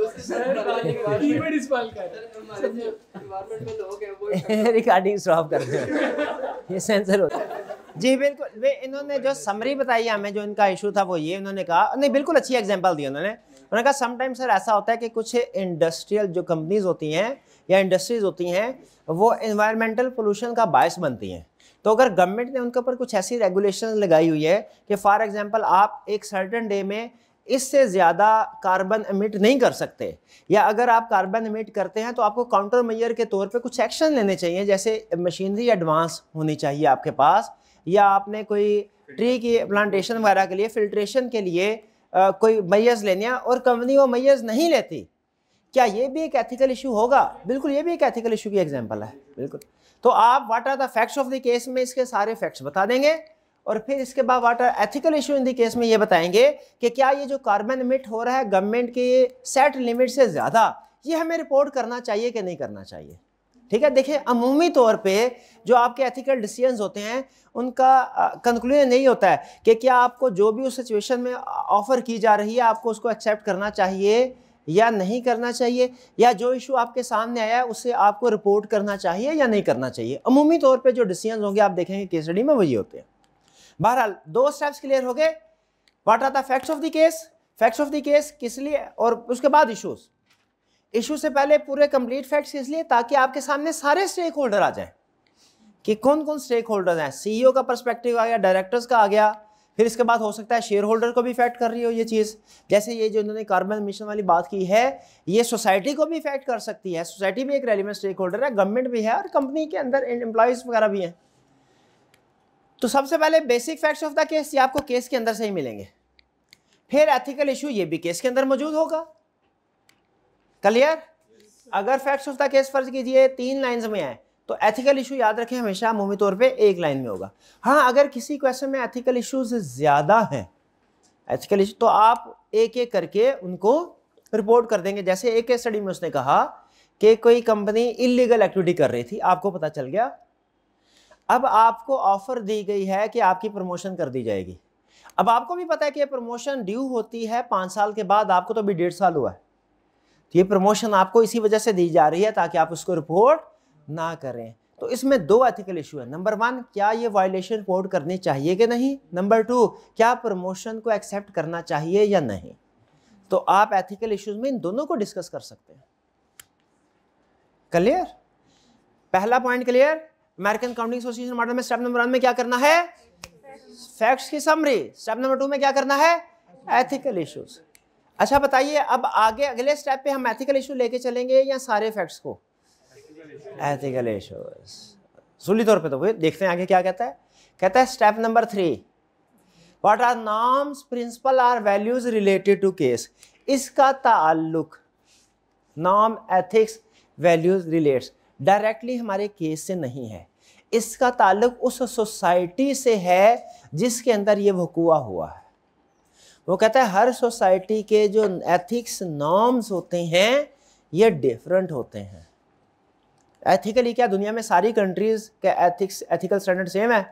रिकॉर्डिंग स्टॉप कर दिया ये सेंसर होता है जी बिल्कुल वे इन्होंने जो समरी बताई हमें जो इनका इशू था वो ये उन्होंने कहा नहीं बिल्कुल अच्छी एग्जांपल दी उन्होंने उन्होंने कहा समटाइम्स सर ऐसा होता है कि कुछ इंडस्ट्रियल जो कंपनीज होती हैं या इंडस्ट्रीज होती हैं वो इन्वायरमेंटल पोल्यूशन का बायस बनती हैं तो अगर गवर्नमेंट ने उनके ऊपर कुछ ऐसी रेगुलेशन लगाई हुई है कि फॉर एग्जाम्पल आप एक सर्टन डे में इससे ज़्यादा कार्बन एमिट नहीं कर सकते या अगर आप कार्बन एमिट करते हैं तो आपको काउंटर मैयर के तौर पे कुछ एक्शन लेने चाहिए जैसे मशीनरी एडवांस होनी चाहिए आपके पास या आपने कोई ट्री की प्लांटेशन वगैरह के लिए फिल्ट्रेशन के लिए आ, कोई मैयज़ लेने और कंपनी वो मैयज़ नहीं लेती क्या ये भी एक एथिकल इशू होगा बिल्कुल ये भी एक एथिकल इशू की एग्जाम्पल है बिल्कुल तो आप what are the facts of the case में इसके सारे फैक्ट्स बता देंगे और फिर इसके बाद what are ethical issue in the case में ये बताएंगे कि क्या ये जो कार्बन इमिट हो रहा है गवर्नमेंट के सेट लिमिट से ज़्यादा ये हमें रिपोर्ट करना चाहिए कि नहीं करना चाहिए ठीक है देखिए अमूमी तौर पे जो आपके एथिकल डिसीजंस होते हैं उनका कंक्लूजन यही होता है कि क्या आपको जो भी उस सिचुएशन में ऑफ़र की जा रही है आपको उसको एक्सेप्ट करना चाहिए या नहीं करना चाहिए या जो इशू आपके सामने आया है उसे आपको रिपोर्ट करना चाहिए या नहीं करना चाहिए अमूमी तौर पे जो डिसीजंस होंगे आप देखेंगे केसडी में वही होते हैं बहरहाल दो स्टेप्स क्लियर हो गए what are the facts of the case facts of the case किस लिए और उसके बाद इशूज इशू से पहले पूरे कंप्लीट फैक्ट्स किस लिए ताकि आपके सामने सारे स्टेक होल्डर आ जाएं कि कौन कौन स्टेक होल्डर हैं सीईओ e का पर्सपेक्टिव आ गया डायरेक्टर्स का आ गया फिर इसके बाद हो सकता है शेयर होल्डर को भी इफेक्ट कर रही हो ये चीज़ जैसे ये जो इन्होंने कार्बन मिशन वाली बात की है ये सोसाइटी को भी इफेक्ट कर सकती है सोसाइटी भी एक रेलिवेंट स्टेक होल्डर है गवर्नमेंट भी है और कंपनी के अंदर एम्प्लॉयज़ वगैरह भी हैं तो सबसे पहले basic facts of the case ये आपको केस के अंदर से ही मिलेंगे फिर एथिकल इशू ये भी केस के अंदर मौजूद होगा क्लियर अगर फैक्ट्स ऑफ द केस फर्ज कीजिए तीन लाइंस में आए तो एथिकल इशू याद रखें हमेशा मुमी तौर पे एक लाइन में होगा हाँ अगर किसी क्वेश्चन में एथिकल इशूज ज़्यादा हैं एथिकल इशू तो आप एक एक करके उनको रिपोर्ट कर देंगे जैसे एक स्टडी में उसने कहा कि कोई कंपनी इलीगल एक्टिविटी कर रही थी आपको पता चल गया अब आपको ऑफ़र दी गई है कि आपकी प्रमोशन कर दी जाएगी अब आपको भी पता है कि ये प्रमोशन ड्यू होती है पाँच साल के बाद आपको तो अभी डेढ़ साल हुआ है तो ये प्रमोशन आपको इसी वजह से दी जा रही है ताकि आप उसको रिपोर्ट ना करें तो इसमें दो एथिकल इशू है नंबर वन क्या ये वायलेशन रिपोर्ट करनी चाहिए कि नहीं नंबर टू क्या प्रमोशन को एक्सेप्ट करना चाहिए या नहीं तो आप एथिकल इश्यूज में इन दोनों को डिस्कस कर सकते हैं क्लियर पहला point clear American counting association model में स्टेप नंबर वन में क्या करना है फैक्ट्स की समरी स्टेप नंबर टू में क्या करना है एथिकल इश्यूज अच्छा बताइए अब आगे अगले स्टेप पे हम एथिकल इशू लेके चलेंगे या सारे फैक्ट्स को एथिकल इशूज सुली तौर पे तो वो देखते हैं आगे क्या कहता है कहता है step number three what are norms principle are values related to case इसका ताल्लुक norm ethics values relates directly हमारे केस से नहीं है इसका ताल्लुक उस सोसाइटी से है जिसके अंदर ये वकूआ हुआ है वो कहता है हर सोसाइटी के जो एथिक्स नॉर्म्स होते हैं ये डिफरेंट होते हैं एथिकली क्या दुनिया में सारी कंट्रीज़ के एथिक्स एथिकल स्टैंडर्ड सेम है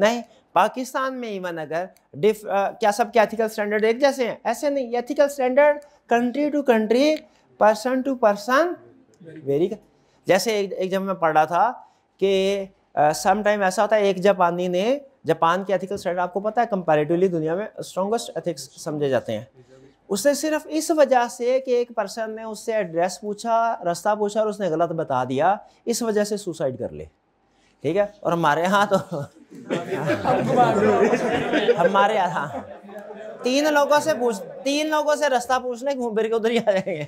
नहीं पाकिस्तान में इवन अगर डिफ आ, क्या सब के एथिकल स्टैंडर्ड एक जैसे हैं ऐसे नहीं ethical standard country to country person to person very जैसे एक एक जब मैं पढ़ रहा था कि सम टाइम ऐसा होता है एक जापानी ने जापान के एथिकल स्टैंडर्ड आपको पता है कंपैरेटिवली दुनिया में स्ट्रॉन्गेस्ट एथिक्स समझे जाते हैं उसने सिर्फ इस वजह से कि एक पर्सन ने उससे एड्रेस पूछा रास्ता पूछा और उसने गलत बता दिया इस वजह से सुसाइड कर ले ठीक है और हमारे यहाँ तो हमारे यहाँ हाँ। तीन लोगों से पूछ तीन लोगों से रास्ता पूछने घूम फिर के उधर ही आ जाएंगे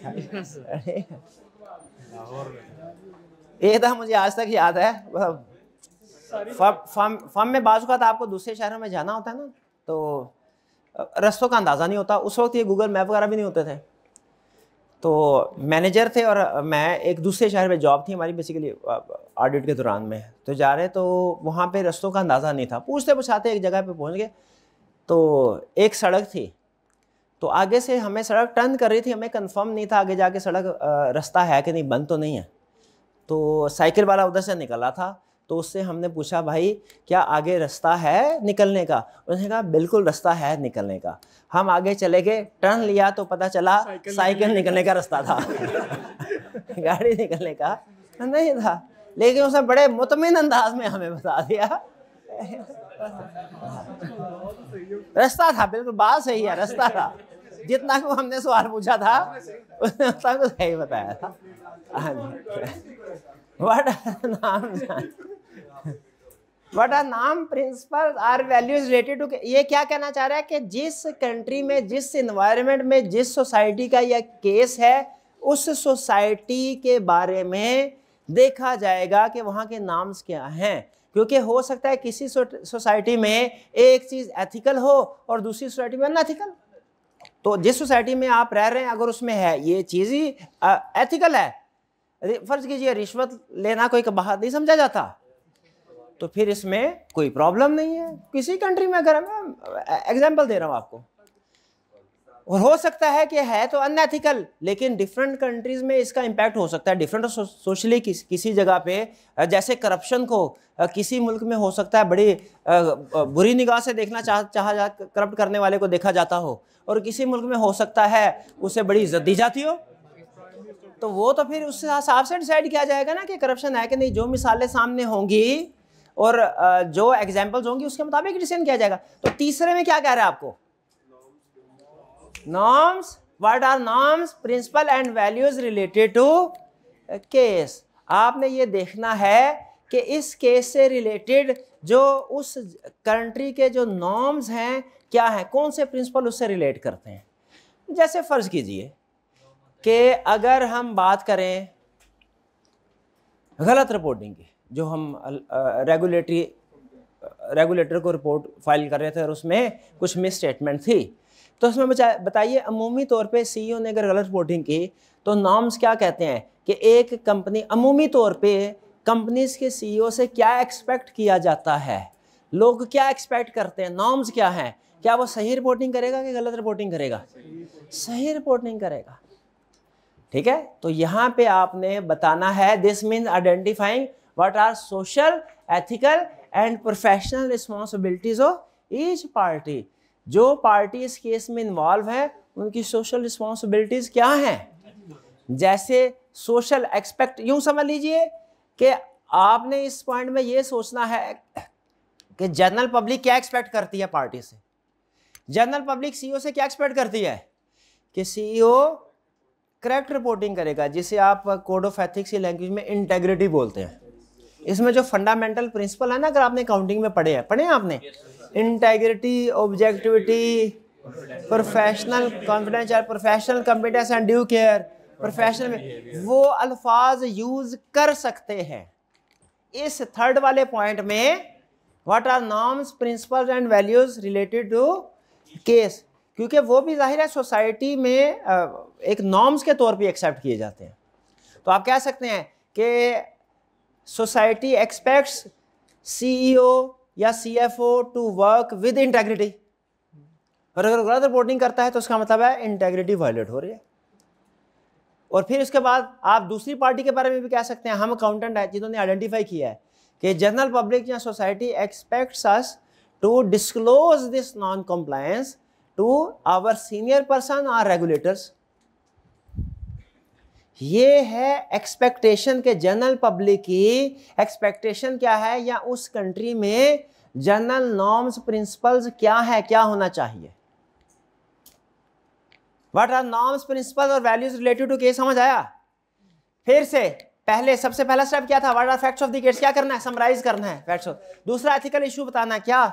ये था मुझे आज तक याद है मतलब, फॉर्म फम में बाजू का आपको दूसरे शहरों में जाना होता है ना तो रस्तों का अंदाज़ा नहीं होता उस वक्त ये गूगल मैप वगैरह भी नहीं होते थे तो मैनेजर थे और मैं एक दूसरे शहर में जॉब थी हमारी बेसिकली ऑडिट के दौरान में तो जा रहे तो वहाँ पे रस्तों का अंदाज़ा नहीं था पूछते पूछाते एक जगह पे पहुँच गए तो एक सड़क थी तो आगे से हमें सड़क टर्न कर रही थी हमें कंफर्म नहीं था आगे जाके सड़क रास्ता है कि नहीं बंद तो नहीं है तो साइकिल वाला उधर से निकला था तो उससे हमने पूछा भाई क्या आगे रास्ता है निकलने का उसने कहा बिल्कुल रास्ता है निकलने का हम आगे चले गए टर्न लिया तो पता चला साइकिल, साइकिल निकलने का रास्ता था गाड़ी निकलने का नहीं था लेकिन उसने बड़े मुतमिन अंदाज में हमें बता दिया रास्ता था बिल्कुल बात सही है रास्ता था जितना को हमने सवाल पूछा था उसने उतना को सही बताया था हाँ what नाम वट आर नाम principle are values related to ये क्या कहना चाह रहा है कि जिस कंट्री में जिस इन्वायरमेंट में जिस सोसाइटी का यह केस है उस सोसाइटी के बारे में देखा जाएगा कि वहाँ के नाम्स क्या हैं क्योंकि हो सकता है किसी सोसाइटी में एक चीज़ एथिकल हो और दूसरी सोसाइटी में अनएथिकल तो जिस सोसाइटी में आप रह रहे हैं अगर उसमें है ये चीज़ ही एथिकल है फर्ज कीजिए रिश्वत लेना कोई कबाहत नहीं समझा जाता तो फिर इसमें कोई प्रॉब्लम नहीं है किसी कंट्री में अगर मैं एग्जाम्पल दे रहा हूँ आपको और हो सकता है कि है तो अनएथिकल लेकिन डिफरेंट कंट्रीज में इसका इम्पैक्ट हो सकता है डिफरेंट सोशली किस, किसी जगह पे जैसे करप्शन को किसी मुल्क में हो सकता है बड़ी बुरी निगाह से देखना चाह चाह करप्ट करने वाले को देखा जाता हो और किसी मुल्क में हो सकता है उसे बड़ी इज्जत दी जाती हो तो वो तो फिर उस हिसाब से डिसाइड किया जाएगा ना कि करप्शन है कि नहीं जो मिसालें सामने होंगी और जो एग्जाम्पल्स होंगी उसके मुताबिक डिसीजन किया जाएगा तो तीसरे में क्या कह रहे हैं आपको norms what are norms principle and values related to case आपने ये देखना है कि इस केस से रिलेटेड जो उस कंट्री के जो नॉर्म्स हैं क्या हैं कौन से प्रिंसिपल उससे रिलेट करते हैं जैसे फ़र्ज़ कीजिए कि अगर हम बात करें गलत रिपोर्टिंग की जो हम रेगुलेटरी रेगुलेटर को रिपोर्ट फाइल कर रहे थे और उसमें कुछ मिस स्टेटमेंट थी तो उसमें बताइए अमूमी तौर पे सीईओ e ने अगर गलत रिपोर्टिंग की तो नॉर्म्स क्या कहते हैं कि एक कंपनी अमूमी तौर पे कंपनीज के सीईओ e से क्या एक्सपेक्ट किया जाता है लोग क्या एक्सपेक्ट करते हैं नॉर्म्स क्या हैं क्या वो सही रिपोर्टिंग करेगा कि गलत रिपोर्टिंग करेगा सही रिपोर्टिंग करेगा ठीक है तो यहाँ पे आपने बताना है this means identifying what are social ethical and professional responsibilities of each party जो पार्टी इस केस में इन्वॉल्व है उनकी सोशल रिस्पॉन्सिबिलिटीज क्या हैं जैसे सोशल एक्सपेक्ट यूं समझ लीजिए कि आपने इस पॉइंट में ये सोचना है कि जनरल पब्लिक क्या एक्सपेक्ट करती है पार्टी से जनरल पब्लिक सीईओ से क्या एक्सपेक्ट करती है कि सीईओ करेक्ट रिपोर्टिंग करेगा जिसे आप कोड ऑफ एथिक्स की लैंग्वेज में इंटेग्रिटी बोलते हैं इसमें जो फंडामेंटल प्रिंसिपल है ना अगर आपने काउंटिंग में पढ़े हैं पढ़े हैं आपने integrity objectivity professional confidence professional competence and due care professional में वो अल्फाज यूज कर सकते हैं इस थर्ड वाले पॉइंट में what are norms principles and values related to case क्योंकि वो भी जाहिर है सोसाइटी में एक नॉर्म्स के तौर पे एक्सेप्ट किए जाते हैं तो आप कह सकते हैं कि सोसाइटी एक्सपेक्ट्स सीईओ e या CFO to work with integrity और अगर गलत रिपोर्टिंग करता है तो उसका मतलब है इंटेग्रिटी वायलेट हो रही है और फिर उसके बाद आप दूसरी पार्टी के बारे में भी कह सकते हैं हम अकाउंटेंट हैं जिन्होंने आइडेंटिफाई किया है कि जनरल पब्लिक या society expects us to disclose this non compliance to our senior person are regulators ये है एक्सपेक्टेशन के जनरल पब्लिक की एक्सपेक्टेशन क्या है या उस कंट्री में जनरल नॉर्म्स प्रिंसिपल्स क्या है क्या होना चाहिए वट आर नॉर्म्स प्रिंसिपल और वैल्यूज रिलेटेड टू केस समझ आया फिर से पहले सबसे पहला स्टेप क्या था what are facts of the case क्या करना है समराइज करना है फैक्ट्स ऑफ दूसरा एथिकल इशू बताना क्या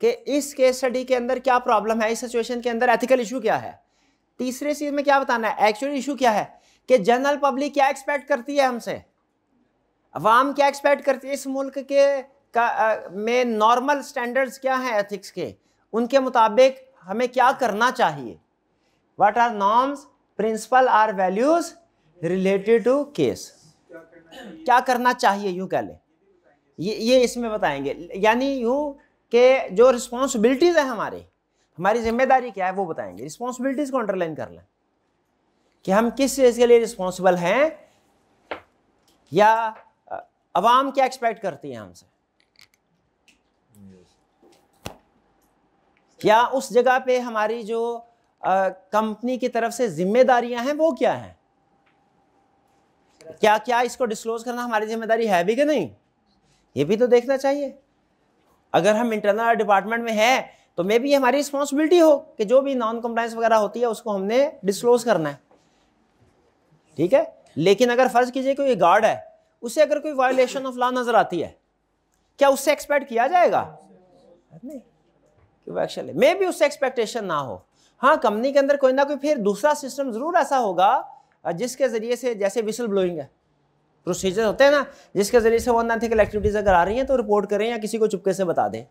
कि इस केस स्टडी के अंदर क्या प्रॉब्लम है इस सिचुएशन के अंदर एथिकल इशू क्या है तीसरे चीज में क्या बताना है एक्चुअल इशू क्या है कि जनरल पब्लिक क्या एक्सपेक्ट करती है हमसे अवाम क्या एक्सपेक्ट करती है इस मुल्क के का आ, में नॉर्मल स्टैंडर्ड्स क्या हैं एथिक्स के उनके मुताबिक हमें क्या करना चाहिए what are norms principle are values related to case क्या करना चाहिए यूँ कह लें ये ये इसमें बताएंगे यानी यूँ के जो रिस्पॉन्सिबिलिटीज़ है हमारे हमारी जिम्मेदारी क्या है वो बताएंगे रिस्पॉन्सिबिलिटीज़ को अंडरलाइन कर लें कि हम किस चीज़ के लिए रिस्पॉन्सिबल हैं या अवाम क्या एक्सपेक्ट करती है हमसे क्या उस जगह पे हमारी जो कंपनी की तरफ से जिम्मेदारियां हैं वो क्या हैं क्या क्या इसको डिस्क्लोज करना हमारी जिम्मेदारी है भी कि नहीं ये भी तो देखना चाहिए अगर हम इंटरनल डिपार्टमेंट में हैं तो मे भी हमारी रिस्पॉन्सिबिलिटी हो कि जो भी नॉन कंप्लाइंस वगैरह होती है उसको हमने डिस्क्लोज करना है ठीक है लेकिन अगर फ़र्ज़ कीजिए कोई गार्ड है उसे अगर कोई वायलेशन ऑफ लॉ नज़र आती है क्या उससे एक्सपेक्ट किया जाएगा नहीं मे भी उससे एक्सपेक्टेशन ना हो हाँ कंपनी के अंदर कोई ना कोई फिर दूसरा सिस्टम ज़रूर ऐसा होगा जिसके ज़रिए से जैसे विसल ब्लोइंग है प्रोसीजर होते हैं ना जिसके ज़रिए से वो अनएथिकल एक्टिविटीज़ अगर आ रही हैं तो रिपोर्ट करें या किसी को चुपके से बता दें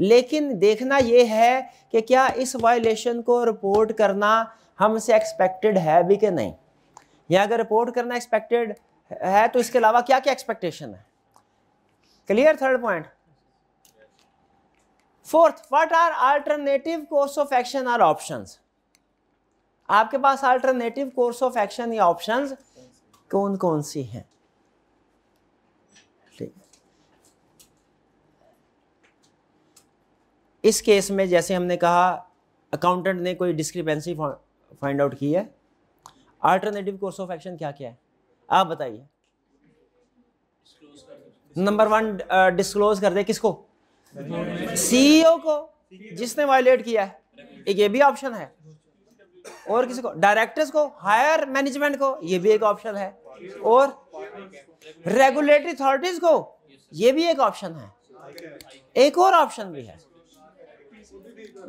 लेकिन देखना ये है कि क्या इस वायलेशन को रिपोर्ट करना हमसे एक्सपेक्टेड है भी कि नहीं या अगर रिपोर्ट करना एक्सपेक्टेड है तो इसके अलावा क्या क्या एक्सपेक्टेशन है clear third point fourth what are alternative course of action are options आपके पास अल्टरनेटिव कोर्स ऑफ एक्शन या ऑप्शंस कौन कौन सी हैं ठीक इस केस में जैसे हमने कहा अकाउंटेंट ने कोई डिस्क्रिपेंसी फाइंड आउट की है अल्टरनेटिव कोर्स ऑफ एक्शन क्या क्या है आप बताइए नंबर वन डिस्क्लोज कर दे किसको सीईओ e को जिसने वायलेट किया है एक ये भी ऑप्शन है और किसी को डायरेक्टर्स को हायर मैनेजमेंट को ये भी एक ऑप्शन है और रेगुलेटरी अथॉरिटीज को ये भी एक ऑप्शन है एक और ऑप्शन भी है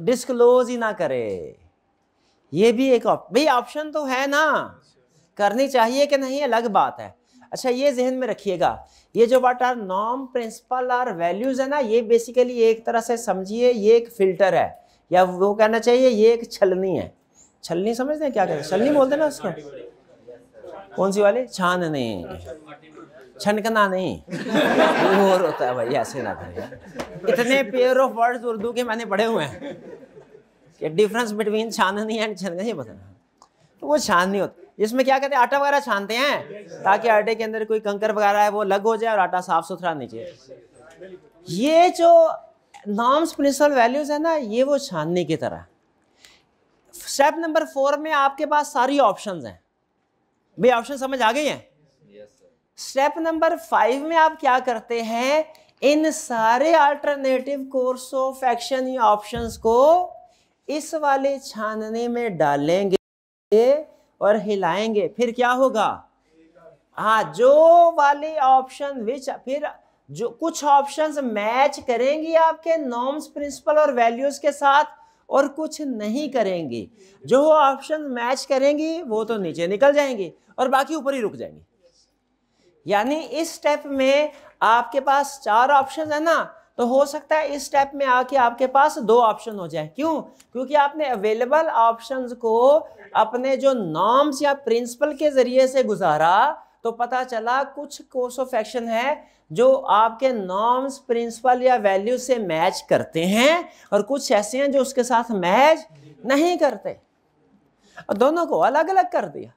डिस्क्लोज ही ना करे ये भी एक भाई ऑप्शन तो है ना करनी चाहिए कि नहीं अलग बात है अच्छा ये जहन में रखिएगा ये जो वाट आर नॉम प्रिंसिपल आर वैल्यूज है ना ये बेसिकली एक तरह से समझिए ये एक फिल्टर है या वो कहना चाहिए ये एक छलनी है छलनी समझते हैं क्या कहते हैं छलनी बोलते ना उसको कौन सी वाली छान नहीं छनकना नहीं और होता है भाई ऐसे ना करें इतने पेयर ऑफ वर्ड्स उर्दू के मैंने पढ़े हुए हैं कि डिफरेंस बिटवीन छाननी एंड छनका ये बताना तो वो छाननी होती जिसमें क्या कहते हैं आटा वगैरह छानते हैं ताकि आटे के अंदर कोई कंकर वगैरह है वो अलग हो जाए और आटा साफ सुथरा नीचे ये जो नॉर्म्स प्रिंसिपल वैल्यूज है ना ये वो छानने की तरह स्टेप नंबर फोर में आपके पास सारी ऑप्शन हैं भाई ऑप्शन समझ आ गई हैं स्टेप नंबर फाइव में आप क्या करते हैं इन सारे अल्टरनेटिव कोर्स ऑफ एक्शन या ऑप्शंस को इस वाले छानने में डालेंगे और हिलाएंगे फिर क्या होगा हाँ जो वाले ऑप्शन विच फिर जो कुछ ऑप्शंस मैच करेंगी आपके नॉर्म्स प्रिंसिपल और वैल्यूज के साथ और कुछ नहीं करेंगी जो ऑप्शन मैच करेंगी वो तो नीचे निकल जाएंगी और बाकी ऊपर ही रुक जाएंगी यानी इस स्टेप में आपके पास चार ऑप्शन है ना तो हो सकता है इस स्टेप में आके आपके पास दो ऑप्शन हो जाए क्यों क्योंकि आपने अवेलेबल ऑप्शंस को अपने जो नॉर्म्स या प्रिंसिपल के जरिए से गुजारा तो पता चला कुछ कोर्स ऑफ एक्शन है जो आपके नॉर्म्स प्रिंसिपल या वैल्यू से मैच करते हैं और कुछ ऐसे हैं जो उसके साथ मैच नहीं करते और दोनों को अलग अलग कर दिया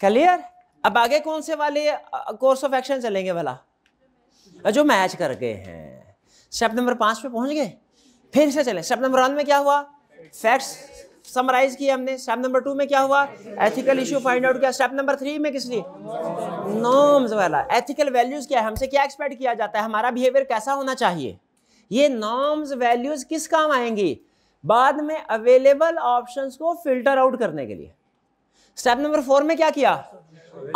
क्लियर अब आगे कौन से वाले कोर्स ऑफ एक्शन चलेंगे भला जो मैच कर गए हैं स्टेप नंबर पाँच पे पहुंच गए फिर से चले स्टेप नंबर वन में क्या हुआ फैक्ट्स समराइज किया हमने स्टेप नंबर टू में क्या हुआ एथिकल इशू फाइंड आउट किया स्टेप नंबर थ्री में किस लिए नॉर्म्स वाला एथिकल वैल्यूज क्या है हमसे क्या एक्सपेक्ट किया जाता है हमारा बिहेवियर कैसा होना चाहिए ये नॉर्म्स वैल्यूज किस काम आएंगी बाद में अवेलेबल ऑप्शंस को फिल्टर आउट करने के लिए स्टेप नंबर फोर में क्या किया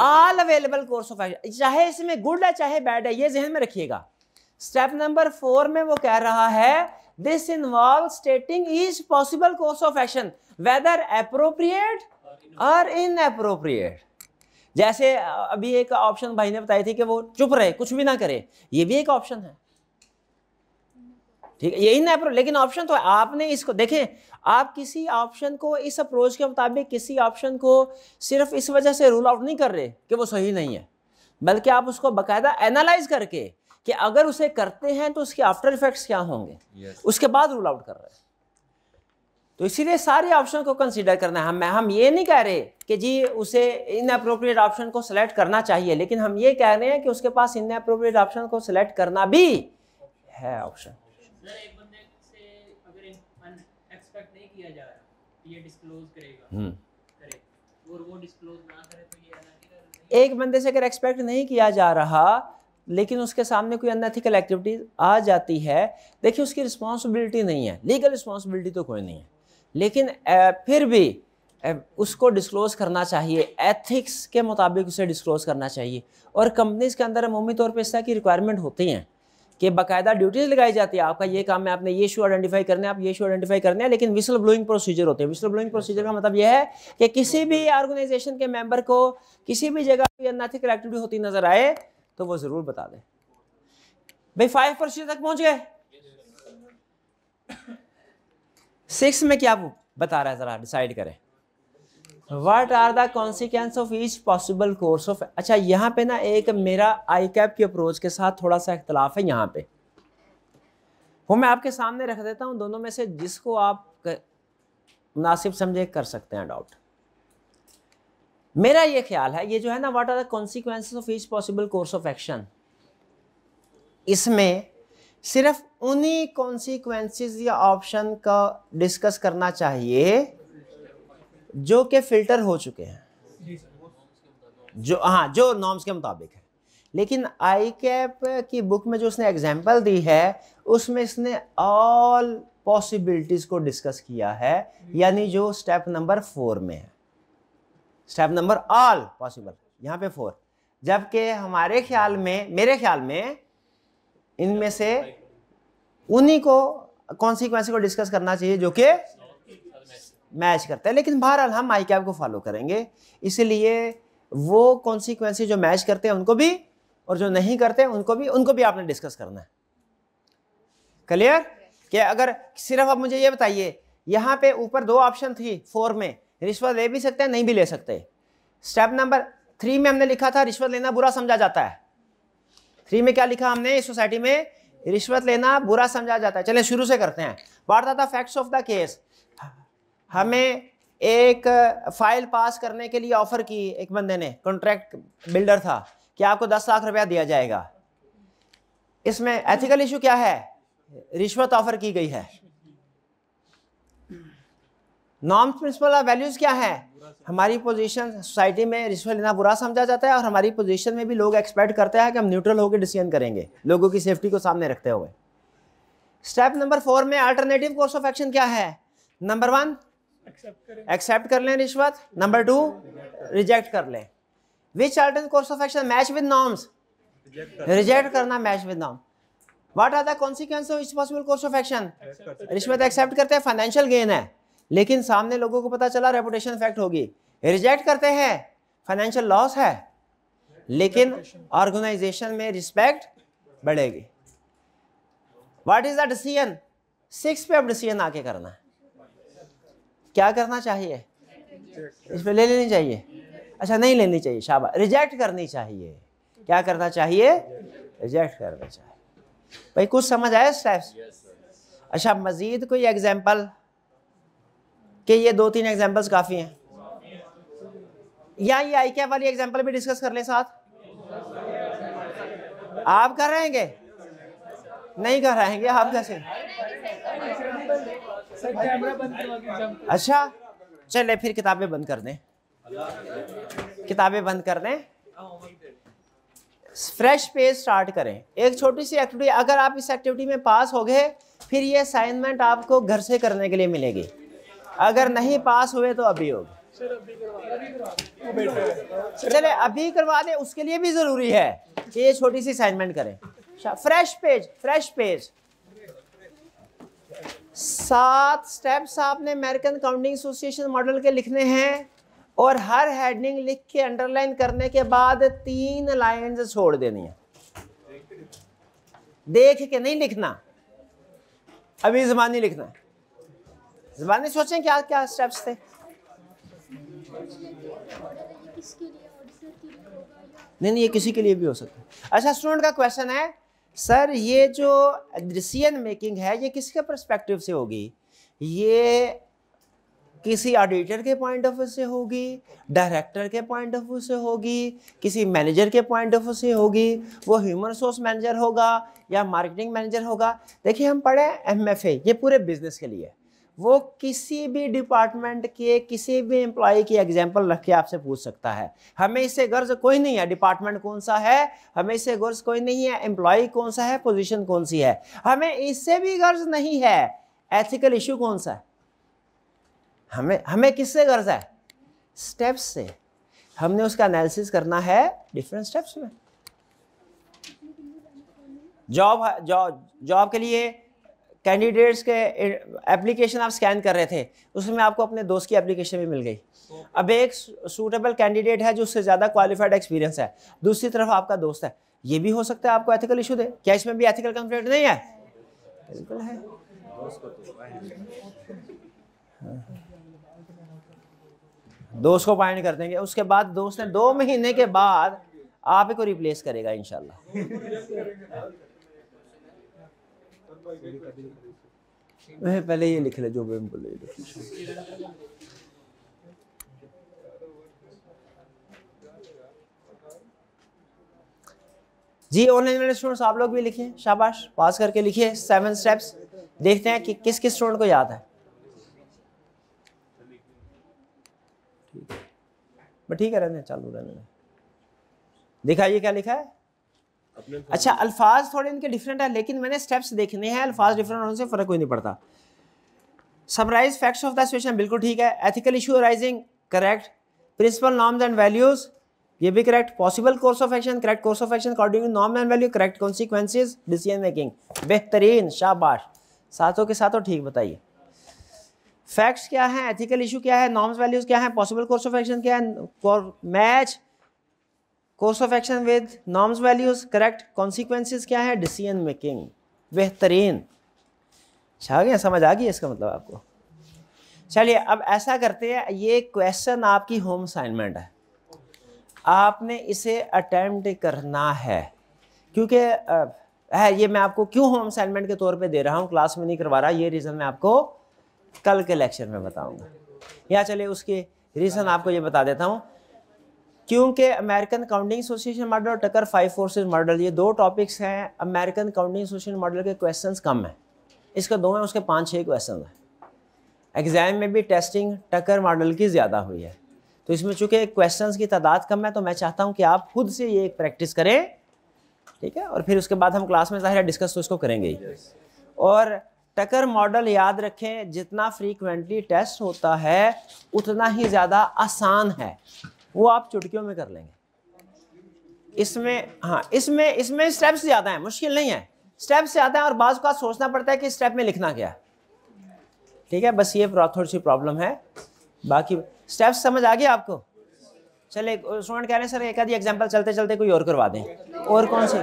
all available course of action चाहे इसमें गुड है चाहे बैड है ये जहन में रखिएगा स्टेप नंबर फोर में वो कह रहा है this involve stating is possible course of action whether appropriate और इन अप्रोप्रिएट जैसे अभी एक ऑप्शन भाई ने बताई थी कि वो चुप रहे कुछ भी ना करे ये भी एक ऑप्शन है ठीक है यही ना लेकिन ऑप्शन तो आपने इसको देखें आप किसी ऑप्शन को इस अप्रोच के मुताबिक किसी ऑप्शन को सिर्फ इस वजह से रूल आउट नहीं कर रहे कि वो सही नहीं है बल्कि आप उसको बाकायदा एनालाइज करके कि अगर उसे करते हैं तो उसके आफ्टर इफेक्ट्स क्या होंगे yes. उसके बाद रूल आउट कर रहे हैं तो इसीलिए सारे ऑप्शन को कंसीडर करना है हम हम ये नहीं कह रहे कि जी उसे इन अप्रोप्रिएट ऑप्शन को सिलेक्ट करना चाहिए लेकिन हम ये कह रहे हैं कि उसके पास इन अप्रोप्रिएट ऑप्शन को सिलेक्ट करना भी है ऑप्शन हम्म। तो एक बंदे से अगर एक्सपेक्ट नहीं किया जा रहा लेकिन उसके सामने कोई अनएथिकल एक्टिविटी आ जाती है देखिए उसकी रिस्पॉन्सिबिलिटी नहीं है लीगल रिस्पॉन्सिबिलिटी तो कोई नहीं है लेकिन फिर भी उसको डिस्क्लोज़ करना चाहिए एथिक्स के मुताबिक उसे डिस्क्लोज़ करना चाहिए और कंपनीज़ के अंदर अमूमी तौर पर इस तरह की रिक्वायरमेंट होती हैं कि बाकायदा ड्यूटीज लगाई जाती है आपका ये काम है आपने ये इशू आइडेंटिफाई करने आप ये इशू आइडेंटिफाई करने हैं लेकिन विसल ब्लोइंग प्रोसीजर होते हैं विसल ब्लोइंग प्रोसीजर का मतलब यह है कि किसी भी ऑर्गेनाइजेशन के मेंबर को किसी भी जगह कोई अनैथिकल एक्टिविटी होती नजर आए तो वो ज़रूर बता दें भाई फाइव परसेंट तक पहुंच गए सिक्स में क्या बता रहा है ज़रा डिसाइड करें what are the consequence of each possible course of अच्छा यहाँ पे ना एक मेरा आई कैप की अप्रोच के साथ थोड़ा सा इख्तलाफ है यहाँ पे वो मैं आपके सामने रख देता हूँ दोनों में से जिसको आप मुनासिब समझे कर सकते हैं डाउट मेरा ये ख्याल है ये जो है ना what are the consequence of each possible course of action इसमें सिर्फ उन्हीं कॉन्सिक्वेंसिस या ऑप्शन का डिस्कस करना चाहिए जो कि फिल्टर हो चुके हैं जो हाँ जो नॉर्म्स के मुताबिक है लेकिन आई कैप की बुक में जो उसने एग्जाम्पल दी है उसमें इसने ऑल पॉसिबिलिटीज़ को डिस्कस किया है यानी जो स्टेप नंबर फोर में है स्टेप नंबर ऑल पॉसिबल यहाँ पे फोर जबकि हमारे ख्याल में मेरे ख्याल में इनमें से उन्हीं को कॉन्सिक्वेंस को डिस्कस करना चाहिए जो कि मैच करता है लेकिन बहरहाल हम आई कैप को फॉलो करेंगे इसलिए वो कॉन्सिक्वेंसी जो मैच करते हैं उनको भी और जो नहीं करते उनको भी उनको भी आपने डिस्कस करना है क्लियर कि अगर सिर्फ आप मुझे ये बताइए यहाँ पे ऊपर दो ऑप्शन थी फोर में रिश्वत ले भी सकते हैं नहीं भी ले सकते स्टेप नंबर थ्री में हमने लिखा था रिश्वत लेना बुरा समझा जाता है थ्री में क्या लिखा हमने इस सोसाइटी में रिश्वत लेना बुरा समझा जाता है चले शुरू से करते हैं वाट था फैक्ट्स ऑफ द केस हमें एक फाइल पास करने के लिए ऑफर की एक बंदे ने कॉन्ट्रैक्ट बिल्डर था कि आपको दस लाख रुपया दिया जाएगा इसमें एथिकल इशू क्या है रिश्वत ऑफर की गई है नॉर्म्स प्रिंसिपल और वैल्यूज क्या है हमारी पोजीशन सोसाइटी में रिश्वत लेना बुरा समझा जाता है और हमारी पोजीशन में भी लोग एक्सपेक्ट करते हैं कि हम न्यूट्रल होकर डिसीजन करेंगे लोगों की सेफ्टी को सामने रखते हुए स्टेप नंबर फोर में अल्टरनेटिव कोर्स ऑफ एक्शन क्या है नंबर वन एक्सेप्ट कर लें रिश्वत नंबर टू रिजेक्ट कर लें which alternative course of action match with norms reject करना match with norm what are the consequence of इस पॉसिबल कोर्स ऑफ एक्शन रिश्वत एक्सेप्ट करते हैं फाइनेंशियल गेन है लेकिन सामने लोगों को पता चला रेपुटेशन इफेक्ट होगी रिजेक्ट करते हैं फाइनेंशियल लॉस है लेकिन ऑर्गेनाइजेशन में रिस्पेक्ट बढ़ेगी what is the decision six पे अब डिसीजन आके करना है क्या करना चाहिए इसमें ले लेनी चाहिए अच्छा नहीं लेनी चाहिए शाबा रिजेक्ट करनी चाहिए क्या करना चाहिए रिजेक्ट करना चाहिए भाई कुछ समझ आया स्टेप्स अच्छा मज़ीद कोई एग्जाम्पल कि ये दो तीन एग्जाम्पल्स काफ़ी हैं या ये आई कैप वाली एग्जाम्पल भी डिस्कस कर लें साथ आप कर रहेंगे नहीं कर रहेंगे आप कैसे अच्छा चले फिर किताबें बंद कर दें किताबें बंद कर दें फ्रेश पेज स्टार्ट करें एक छोटी सी एक्टिविटी अगर आप इस एक्टिविटी में पास हो गए फिर ये असाइनमेंट आपको घर से करने के लिए मिलेगी अगर नहीं पास हुए तो अभी होगी चले अभी करवा दें उसके लिए भी ज़रूरी है कि ये छोटी सी असाइनमेंट करें फ्रेश पेज फ्रेश पेज सात स्टेप्स आपने अमेरिकन काउंटिंग एसोसिएशन मॉडल के लिखने हैं और हर हेडिंग लिख के अंडरलाइन करने के बाद तीन लाइन छोड़ देनी है देख के नहीं लिखना अभी जबानी लिखना जबानी सोचें क्या क्या स्टेप्स थे नहीं नहीं ये किसी के लिए भी हो सकता है अच्छा स्टूडेंट का क्वेश्चन है सर ये जो डिसीजन मेकिंग है ये किसके परस्पेक्टिव से होगी ये किसी ऑडिटर के पॉइंट ऑफ व्यू से होगी डायरेक्टर के पॉइंट ऑफ व्यू से होगी किसी मैनेजर के पॉइंट ऑफ व्यू से होगी वो ह्यूमन रिसोर्स मैनेजर होगा या मार्केटिंग मैनेजर होगा देखिए हम पढ़े एमएफए ये पूरे बिजनेस के लिए वो किसी भी डिपार्टमेंट के किसी भी एम्प्लॉय की एग्जाम्पल रख के आपसे पूछ सकता है हमें इससे गर्ज कोई नहीं है डिपार्टमेंट कौन सा है हमें इससे गर्ज कोई नहीं है एम्प्लॉय कौन सा है पोजीशन कौन सी है हमें इससे भी गर्ज नहीं है एथिकल इशू कौन सा है हमें हमें किससे गर्ज है स्टेप्स से हमने उसका एनालिसिस करना है डिफरेंट स्टेप्स में जॉब जॉब जॉब के लिए कैंडिडेट्स के एप्लीकेशन आप स्कैन कर रहे थे उसमें आपको अपने दोस्त की एप्लीकेशन भी मिल गई अब एक सूटेबल कैंडिडेट है जो उससे ज़्यादा क्वालिफाइड एक्सपीरियंस है दूसरी तरफ आपका दोस्त है ये भी हो सकता है आपको एथिकल इशू दे क्या इसमें भी एथिकल कंफ्लिक्ट नहीं है बिल्कुल है दोस्त को पॉइंट कर देंगे उसके बाद दोस्त ने दो महीने के बाद आप को रिप्लेस करेगा इनशाला वह पहले ये लिख ले जो मैं बोले जी ऑनलाइन वाले स्टूडेंट्स आप लोग भी लिखिए शाबाश पास करके लिखिए सेवन स्टेप्स देखते हैं कि किस किस स्टूडेंट को याद है ठीक है ठीक है रहने चालू रहने दिखाइए क्या लिखा है अच्छा अल्फाज थोड़े इनके डिफरेंट है लेकिन मैंने स्टेप्स देखने हैं अल्फाज डिफरेंट होने से फ़र्क कोई नहीं पड़ता summarise facts of the situation बिल्कुल ठीक है ethical issue arising correct principle norms and values ये भी correct possible course of action correct course of action according to norm and value correct consequences decision making बेहतरीन शाबाश साथों के साथ ठीक बताइए फैक्ट्स क्या है एथिकल इशू क्या है नॉर्म्स वैल्यूज क्या है पॉसिबल कोर्स ऑफ एक्शन क्या है match course of action with norms values correct consequences क्या है डिसीजन मेकिंग बेहतरीन छा गया समझ आ गई इसका मतलब आपको चलिए अब ऐसा करते हैं ये क्वेश्चन आपकी होम असाइनमेंट है आपने इसे अटैम्प्ट करना है क्योंकि है ये मैं आपको क्यों होम असाइनमेंट के तौर पे दे रहा हूँ क्लास में नहीं करवा रहा ये रीज़न मैं आपको कल के लेक्चर में बताऊँगा या चलिए उसके रीज़न आपको ये बता देता हूँ क्योंकि अमेरिकन काउंटिंग एसोसिएशन मॉडल और टकर फाइव फोर्सेज मॉडल ये दो टॉपिक्स हैं अमेरिकन काउंटिंग एसोसिएशन मॉडल के क्वेश्चंस कम हैं इसका दो हैं उसके पाँच छः क्वेश्चन हैं एग्ज़ाम में भी टेस्टिंग टकर मॉडल की ज़्यादा हुई है तो इसमें चूँकि क्वेश्चन की तादाद कम है तो मैं चाहता हूँ कि आप खुद से ये एक प्रैक्टिस करें ठीक है और फिर उसके बाद हम क्लास में ज़ाहिर डिस्कस तो इसको करेंगे ही और टकर मॉडल याद रखें जितना फ्रीक्वेंटली टेस्ट होता है उतना ही ज़्यादा आसान है वो आप चुटकियों में कर लेंगे इसमें हाँ इसमें इसमें स्टेप्स ज़्यादा हैं मुश्किल नहीं है स्टेप्स ज़्यादा हैं और बाज़ का सोचना पड़ता है कि स्टेप में लिखना क्या है ठीक है बस ये थोड़ी सी प्रॉब्लम है बाकी स्टेप्स समझ आ गए आपको चले स्टूडेंट कह रहे हैं सर एक आधी एग्जाम्पल चलते चलते कोई और करवा दें और कौन सी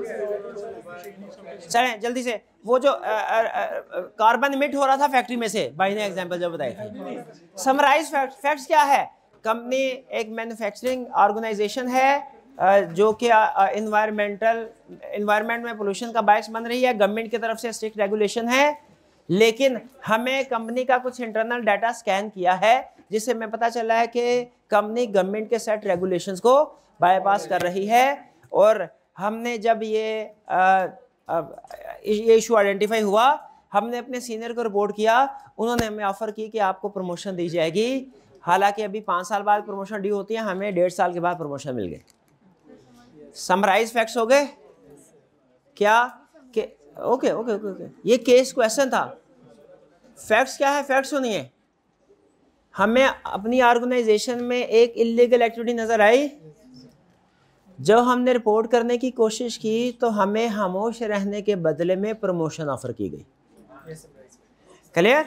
चले जल्दी से वो जो कार्बन इमिट हो रहा था फैक्ट्री में से भाई ने एग्जांपल जो थी समराइज फैक्ट फैक्ट्स क्या है कंपनी एक मैन्युफैक्चरिंग ऑर्गेनाइजेशन है जो कि इन्वायरमेंटल इन्वायरमेंट में पोल्यूशन का बायस बन रही है गवर्नमेंट की तरफ से स्ट्रिक्ट रेगुलेशन है लेकिन हमें कंपनी का कुछ इंटरनल डाटा स्कैन किया है जिससे हमें पता चला है कि कंपनी गवर्नमेंट के सेट रेगुलेशंस को बायपास कर रही है और हमने जब ये आ, ये इशू आइडेंटिफाई हुआ हमने अपने सीनियर को रिपोर्ट किया उन्होंने हमें ऑफ़र की कि आपको प्रमोशन दी जाएगी हालांकि अभी पाँच साल बाद प्रमोशन ड्यू होती है हमें डेढ़ साल के बाद प्रमोशन मिल गए समराइज फैक्ट्स हो गए क्या के ओके ओके ओके ओके ये केस क्वेश्चन था फैक्ट्स क्या है फैक्ट्स सुनिए हमें अपनी ऑर्गेनाइजेशन में एक इलीगल एक्टिविटी नज़र आई जब हमने रिपोर्ट करने की कोशिश की तो हमें खामोश रहने के बदले में प्रमोशन ऑफर की गई क्लियर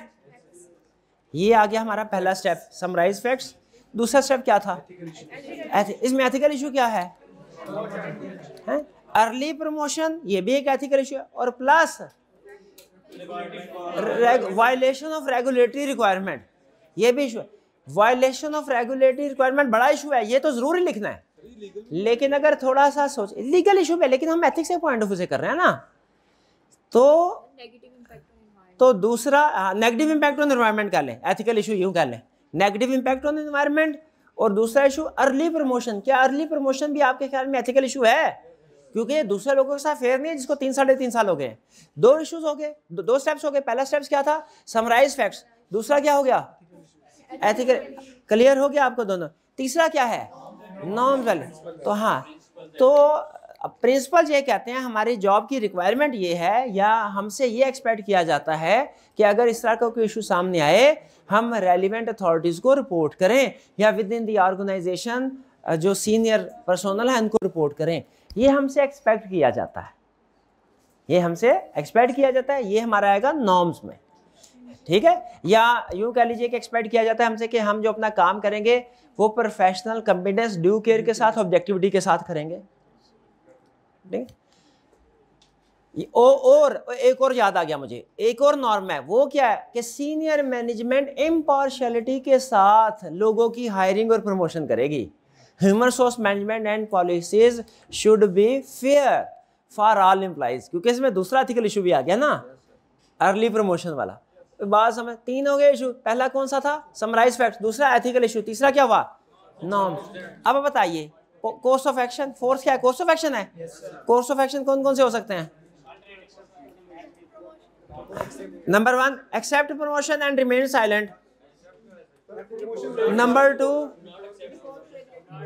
ये आ गया हमारा पहला स्टेप समराइज फैक्ट्स दूसरा स्टेप क्या था इसमें एथिकल इशू क्या है अर्ली प्रमोशन ये भी एक एथिकल इशू है और plus violation of regulatory requirement ये भी इशू है वायलेशन ऑफ रेगुलेटरी रिक्वायरमेंट बड़ा इशू है ये तो ज़रूर ही लिखना है लेकिन अगर थोड़ा सा सोच लीगल इशू पे लेकिन हम एथिक्स के पॉइंट ऑफ व्यू से कर रहे हैं ना तो तो दूसरा नेगेटिव इंपैक्ट ऑन इन्वायरमेंट कह लें एथिकल इशू यूं कह लें नेगेटिव इंपैक्ट ऑन इन्वायरमेंट और दूसरा इशू अर्ली प्रमोशन क्या अर्ली प्रमोशन भी आपके ख्याल में एथिकल इशू है क्योंकि दूसरे लोगों के साथ फेयर नहीं है जिसको तीन साढ़े तीन साल हो गए दो इश्यूज हो गए दो, दो स्टेप्स हो गए पहला स्टेप्स क्या था समराइज फैक्ट्स दूसरा क्या हो गया एथिकल क्लियर हो गया आपको दोनों तीसरा क्या है नॉन तो हाँ तो प्रिंसिपल ये कहते हैं हमारी जॉब की रिक्वायरमेंट ये है या हमसे ये एक्सपेक्ट किया जाता है कि अगर इस तरह का कोई इशू सामने आए हम रेलिवेंट अथॉरिटीज़ को रिपोर्ट करें या विद इन दी ऑर्गेनाइजेशन जो सीनियर पर्सोनल है उनको रिपोर्ट करें ये हमसे एक्सपेक्ट किया जाता है ये हमसे एक्सपेक्ट किया जाता है ये हमारा आएगा नॉर्म्स में ठीक है या यूँ कह लीजिए कि एक्सपेक्ट किया जाता है हमसे कि हम जो अपना काम करेंगे वो प्रोफेशनल कॉम्पिटेंस ड्यू केयर के साथ ऑब्जेक्टिविटी के साथ करेंगे ठीक और एक और याद आ गया मुझे एक और नॉर्म है वो क्या है कि सीनियर मैनेजमेंट इम्पार्शलिटी के साथ लोगों की हायरिंग और प्रमोशन करेगी human resource management and policies should be fair for all employees क्योंकि इसमें दूसरा एथिकल इशू भी आ गया ना अर्ली प्रमोशन वाला बात समझ तीन हो गए इशू पहला कौन सा था समराइज फैक्ट दूसरा एथिकल इशू तीसरा क्या हुआ नॉर्म अब बताइए कोर्स ऑफ एक्शन फोर्स क्या है कोर्स ऑफ एक्शन है कोर्स ऑफ एक्शन कौन कौन से हो सकते हैं number one accept promotion and remain silent number two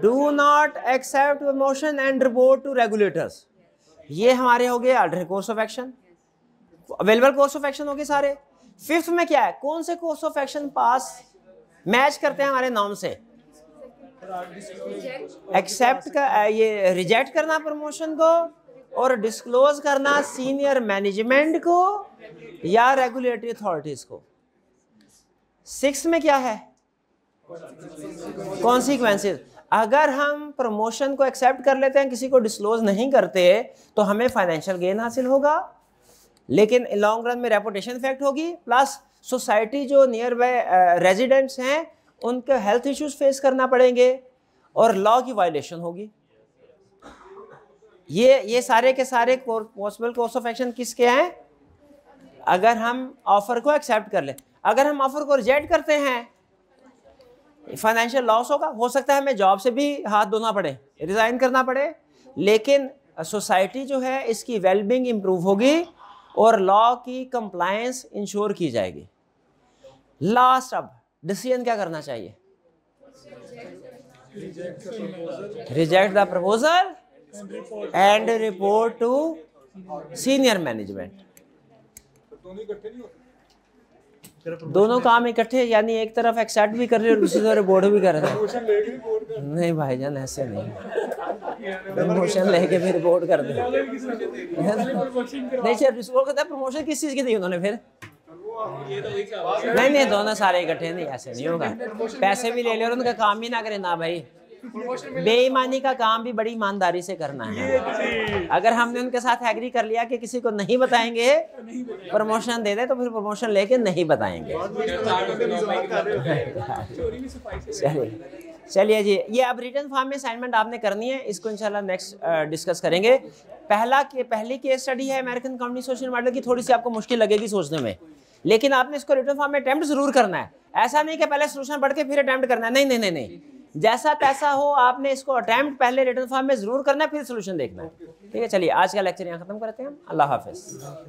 do not accept promotion and report to regulators ये हमारे हो गए order course of action available course of action हो गए सारे फिफ्थ में क्या है कौन से कोर्स ऑफ एक्शन पास मैच करते हैं हमारे नॉम से एक्सेप्ट का ये रिजेक्ट करना प्रमोशन को और डिस्क्लोज करना सीनियर मैनेजमेंट को या रेगुलेटरी अथॉरिटीज को सिक्स में क्या है कॉन्सिक्वेंसिस अगर हम प्रमोशन को एक्सेप्ट कर लेते हैं किसी को डिस्क्लोज नहीं करते तो हमें फाइनेंशियल गेन हासिल होगा लेकिन लॉन्ग रन में रेपुटेशन इफेक्ट होगी प्लस सोसाइटी जो नियर बाय रेजिडेंट्स हैं उनके हेल्थ इश्यूज फेस करना पड़ेंगे और लॉ की वायलेशन होगी ये ये सारे के सारे पॉसिबल कोर्स ऑफ एक्शन किसके हैं अगर हम ऑफर को एक्सेप्ट कर ले अगर हम ऑफर को रिजेक्ट करते हैं फाइनेंशियल लॉस होगा हो सकता है हमें जॉब से भी हाथ धोना पड़े रिज़ाइन करना पड़े लेकिन सोसाइटी uh, जो है इसकी वेलबींग इंप्रूव होगी और लॉ की कंप्लायंस इंश्योर की जाएगी लास्ट अब डिसीजन क्या करना चाहिए reject the proposal and report to senior management दोनों काम इकट्ठे यानी एक तरफ एक्सेप्ट भी कर रहे और दूसरी तरफ बोर्ड भी कर रहे नहीं भाई जान ऐसे नहीं प्रमोशन लेके फिर बोर्ड कर दे नहीं सर रिसोर्स करता प्रमोशन किस चीज़ की दी उन्होंने फिर तो नहीं नहीं दोनों सारे इकट्ठे नहीं ऐसे नहीं होगा पैसे भी ले ले और उनका काम ही ना करें ना भाई बेईमानी का काम भी बड़ी ईमानदारी से करना है तो अगर हमने उनके साथ एग्री कर लिया कि किसी को नहीं बताएंगे प्रमोशन दे दे तो फिर प्रमोशन लेके नहीं बताएंगे तो चलिए चलिए जी ये अब रिटर्न फॉर्म में असाइनमेंट आपने करनी है इसको इंशाल्लाह नेक्स्ट डिस्कस करेंगे पहला के पहली केस स्टडी है अमेरिकन कंपनी सोशल मॉडल की थोड़ी सी आपको मुश्किल लगेगी सोचने में लेकिन आपने इसको रिटर्न फॉर्म में अटैम्प्ट जरूर करना है ऐसा नहीं कि पहले सोल्यूशन पढ़ के फिर अटैम्प्ट करना है नहीं नहीं नहीं नहीं जैसा तैसा हो आपने इसको अटैम्प्ट पहले रिटर्न फॉर्म में ज़रूर करना फिर सोल्यूशन देखना है ठीक है चलिए आज का लेक्चर यहाँ खत्म करते हैं अल्लाह हाफिज़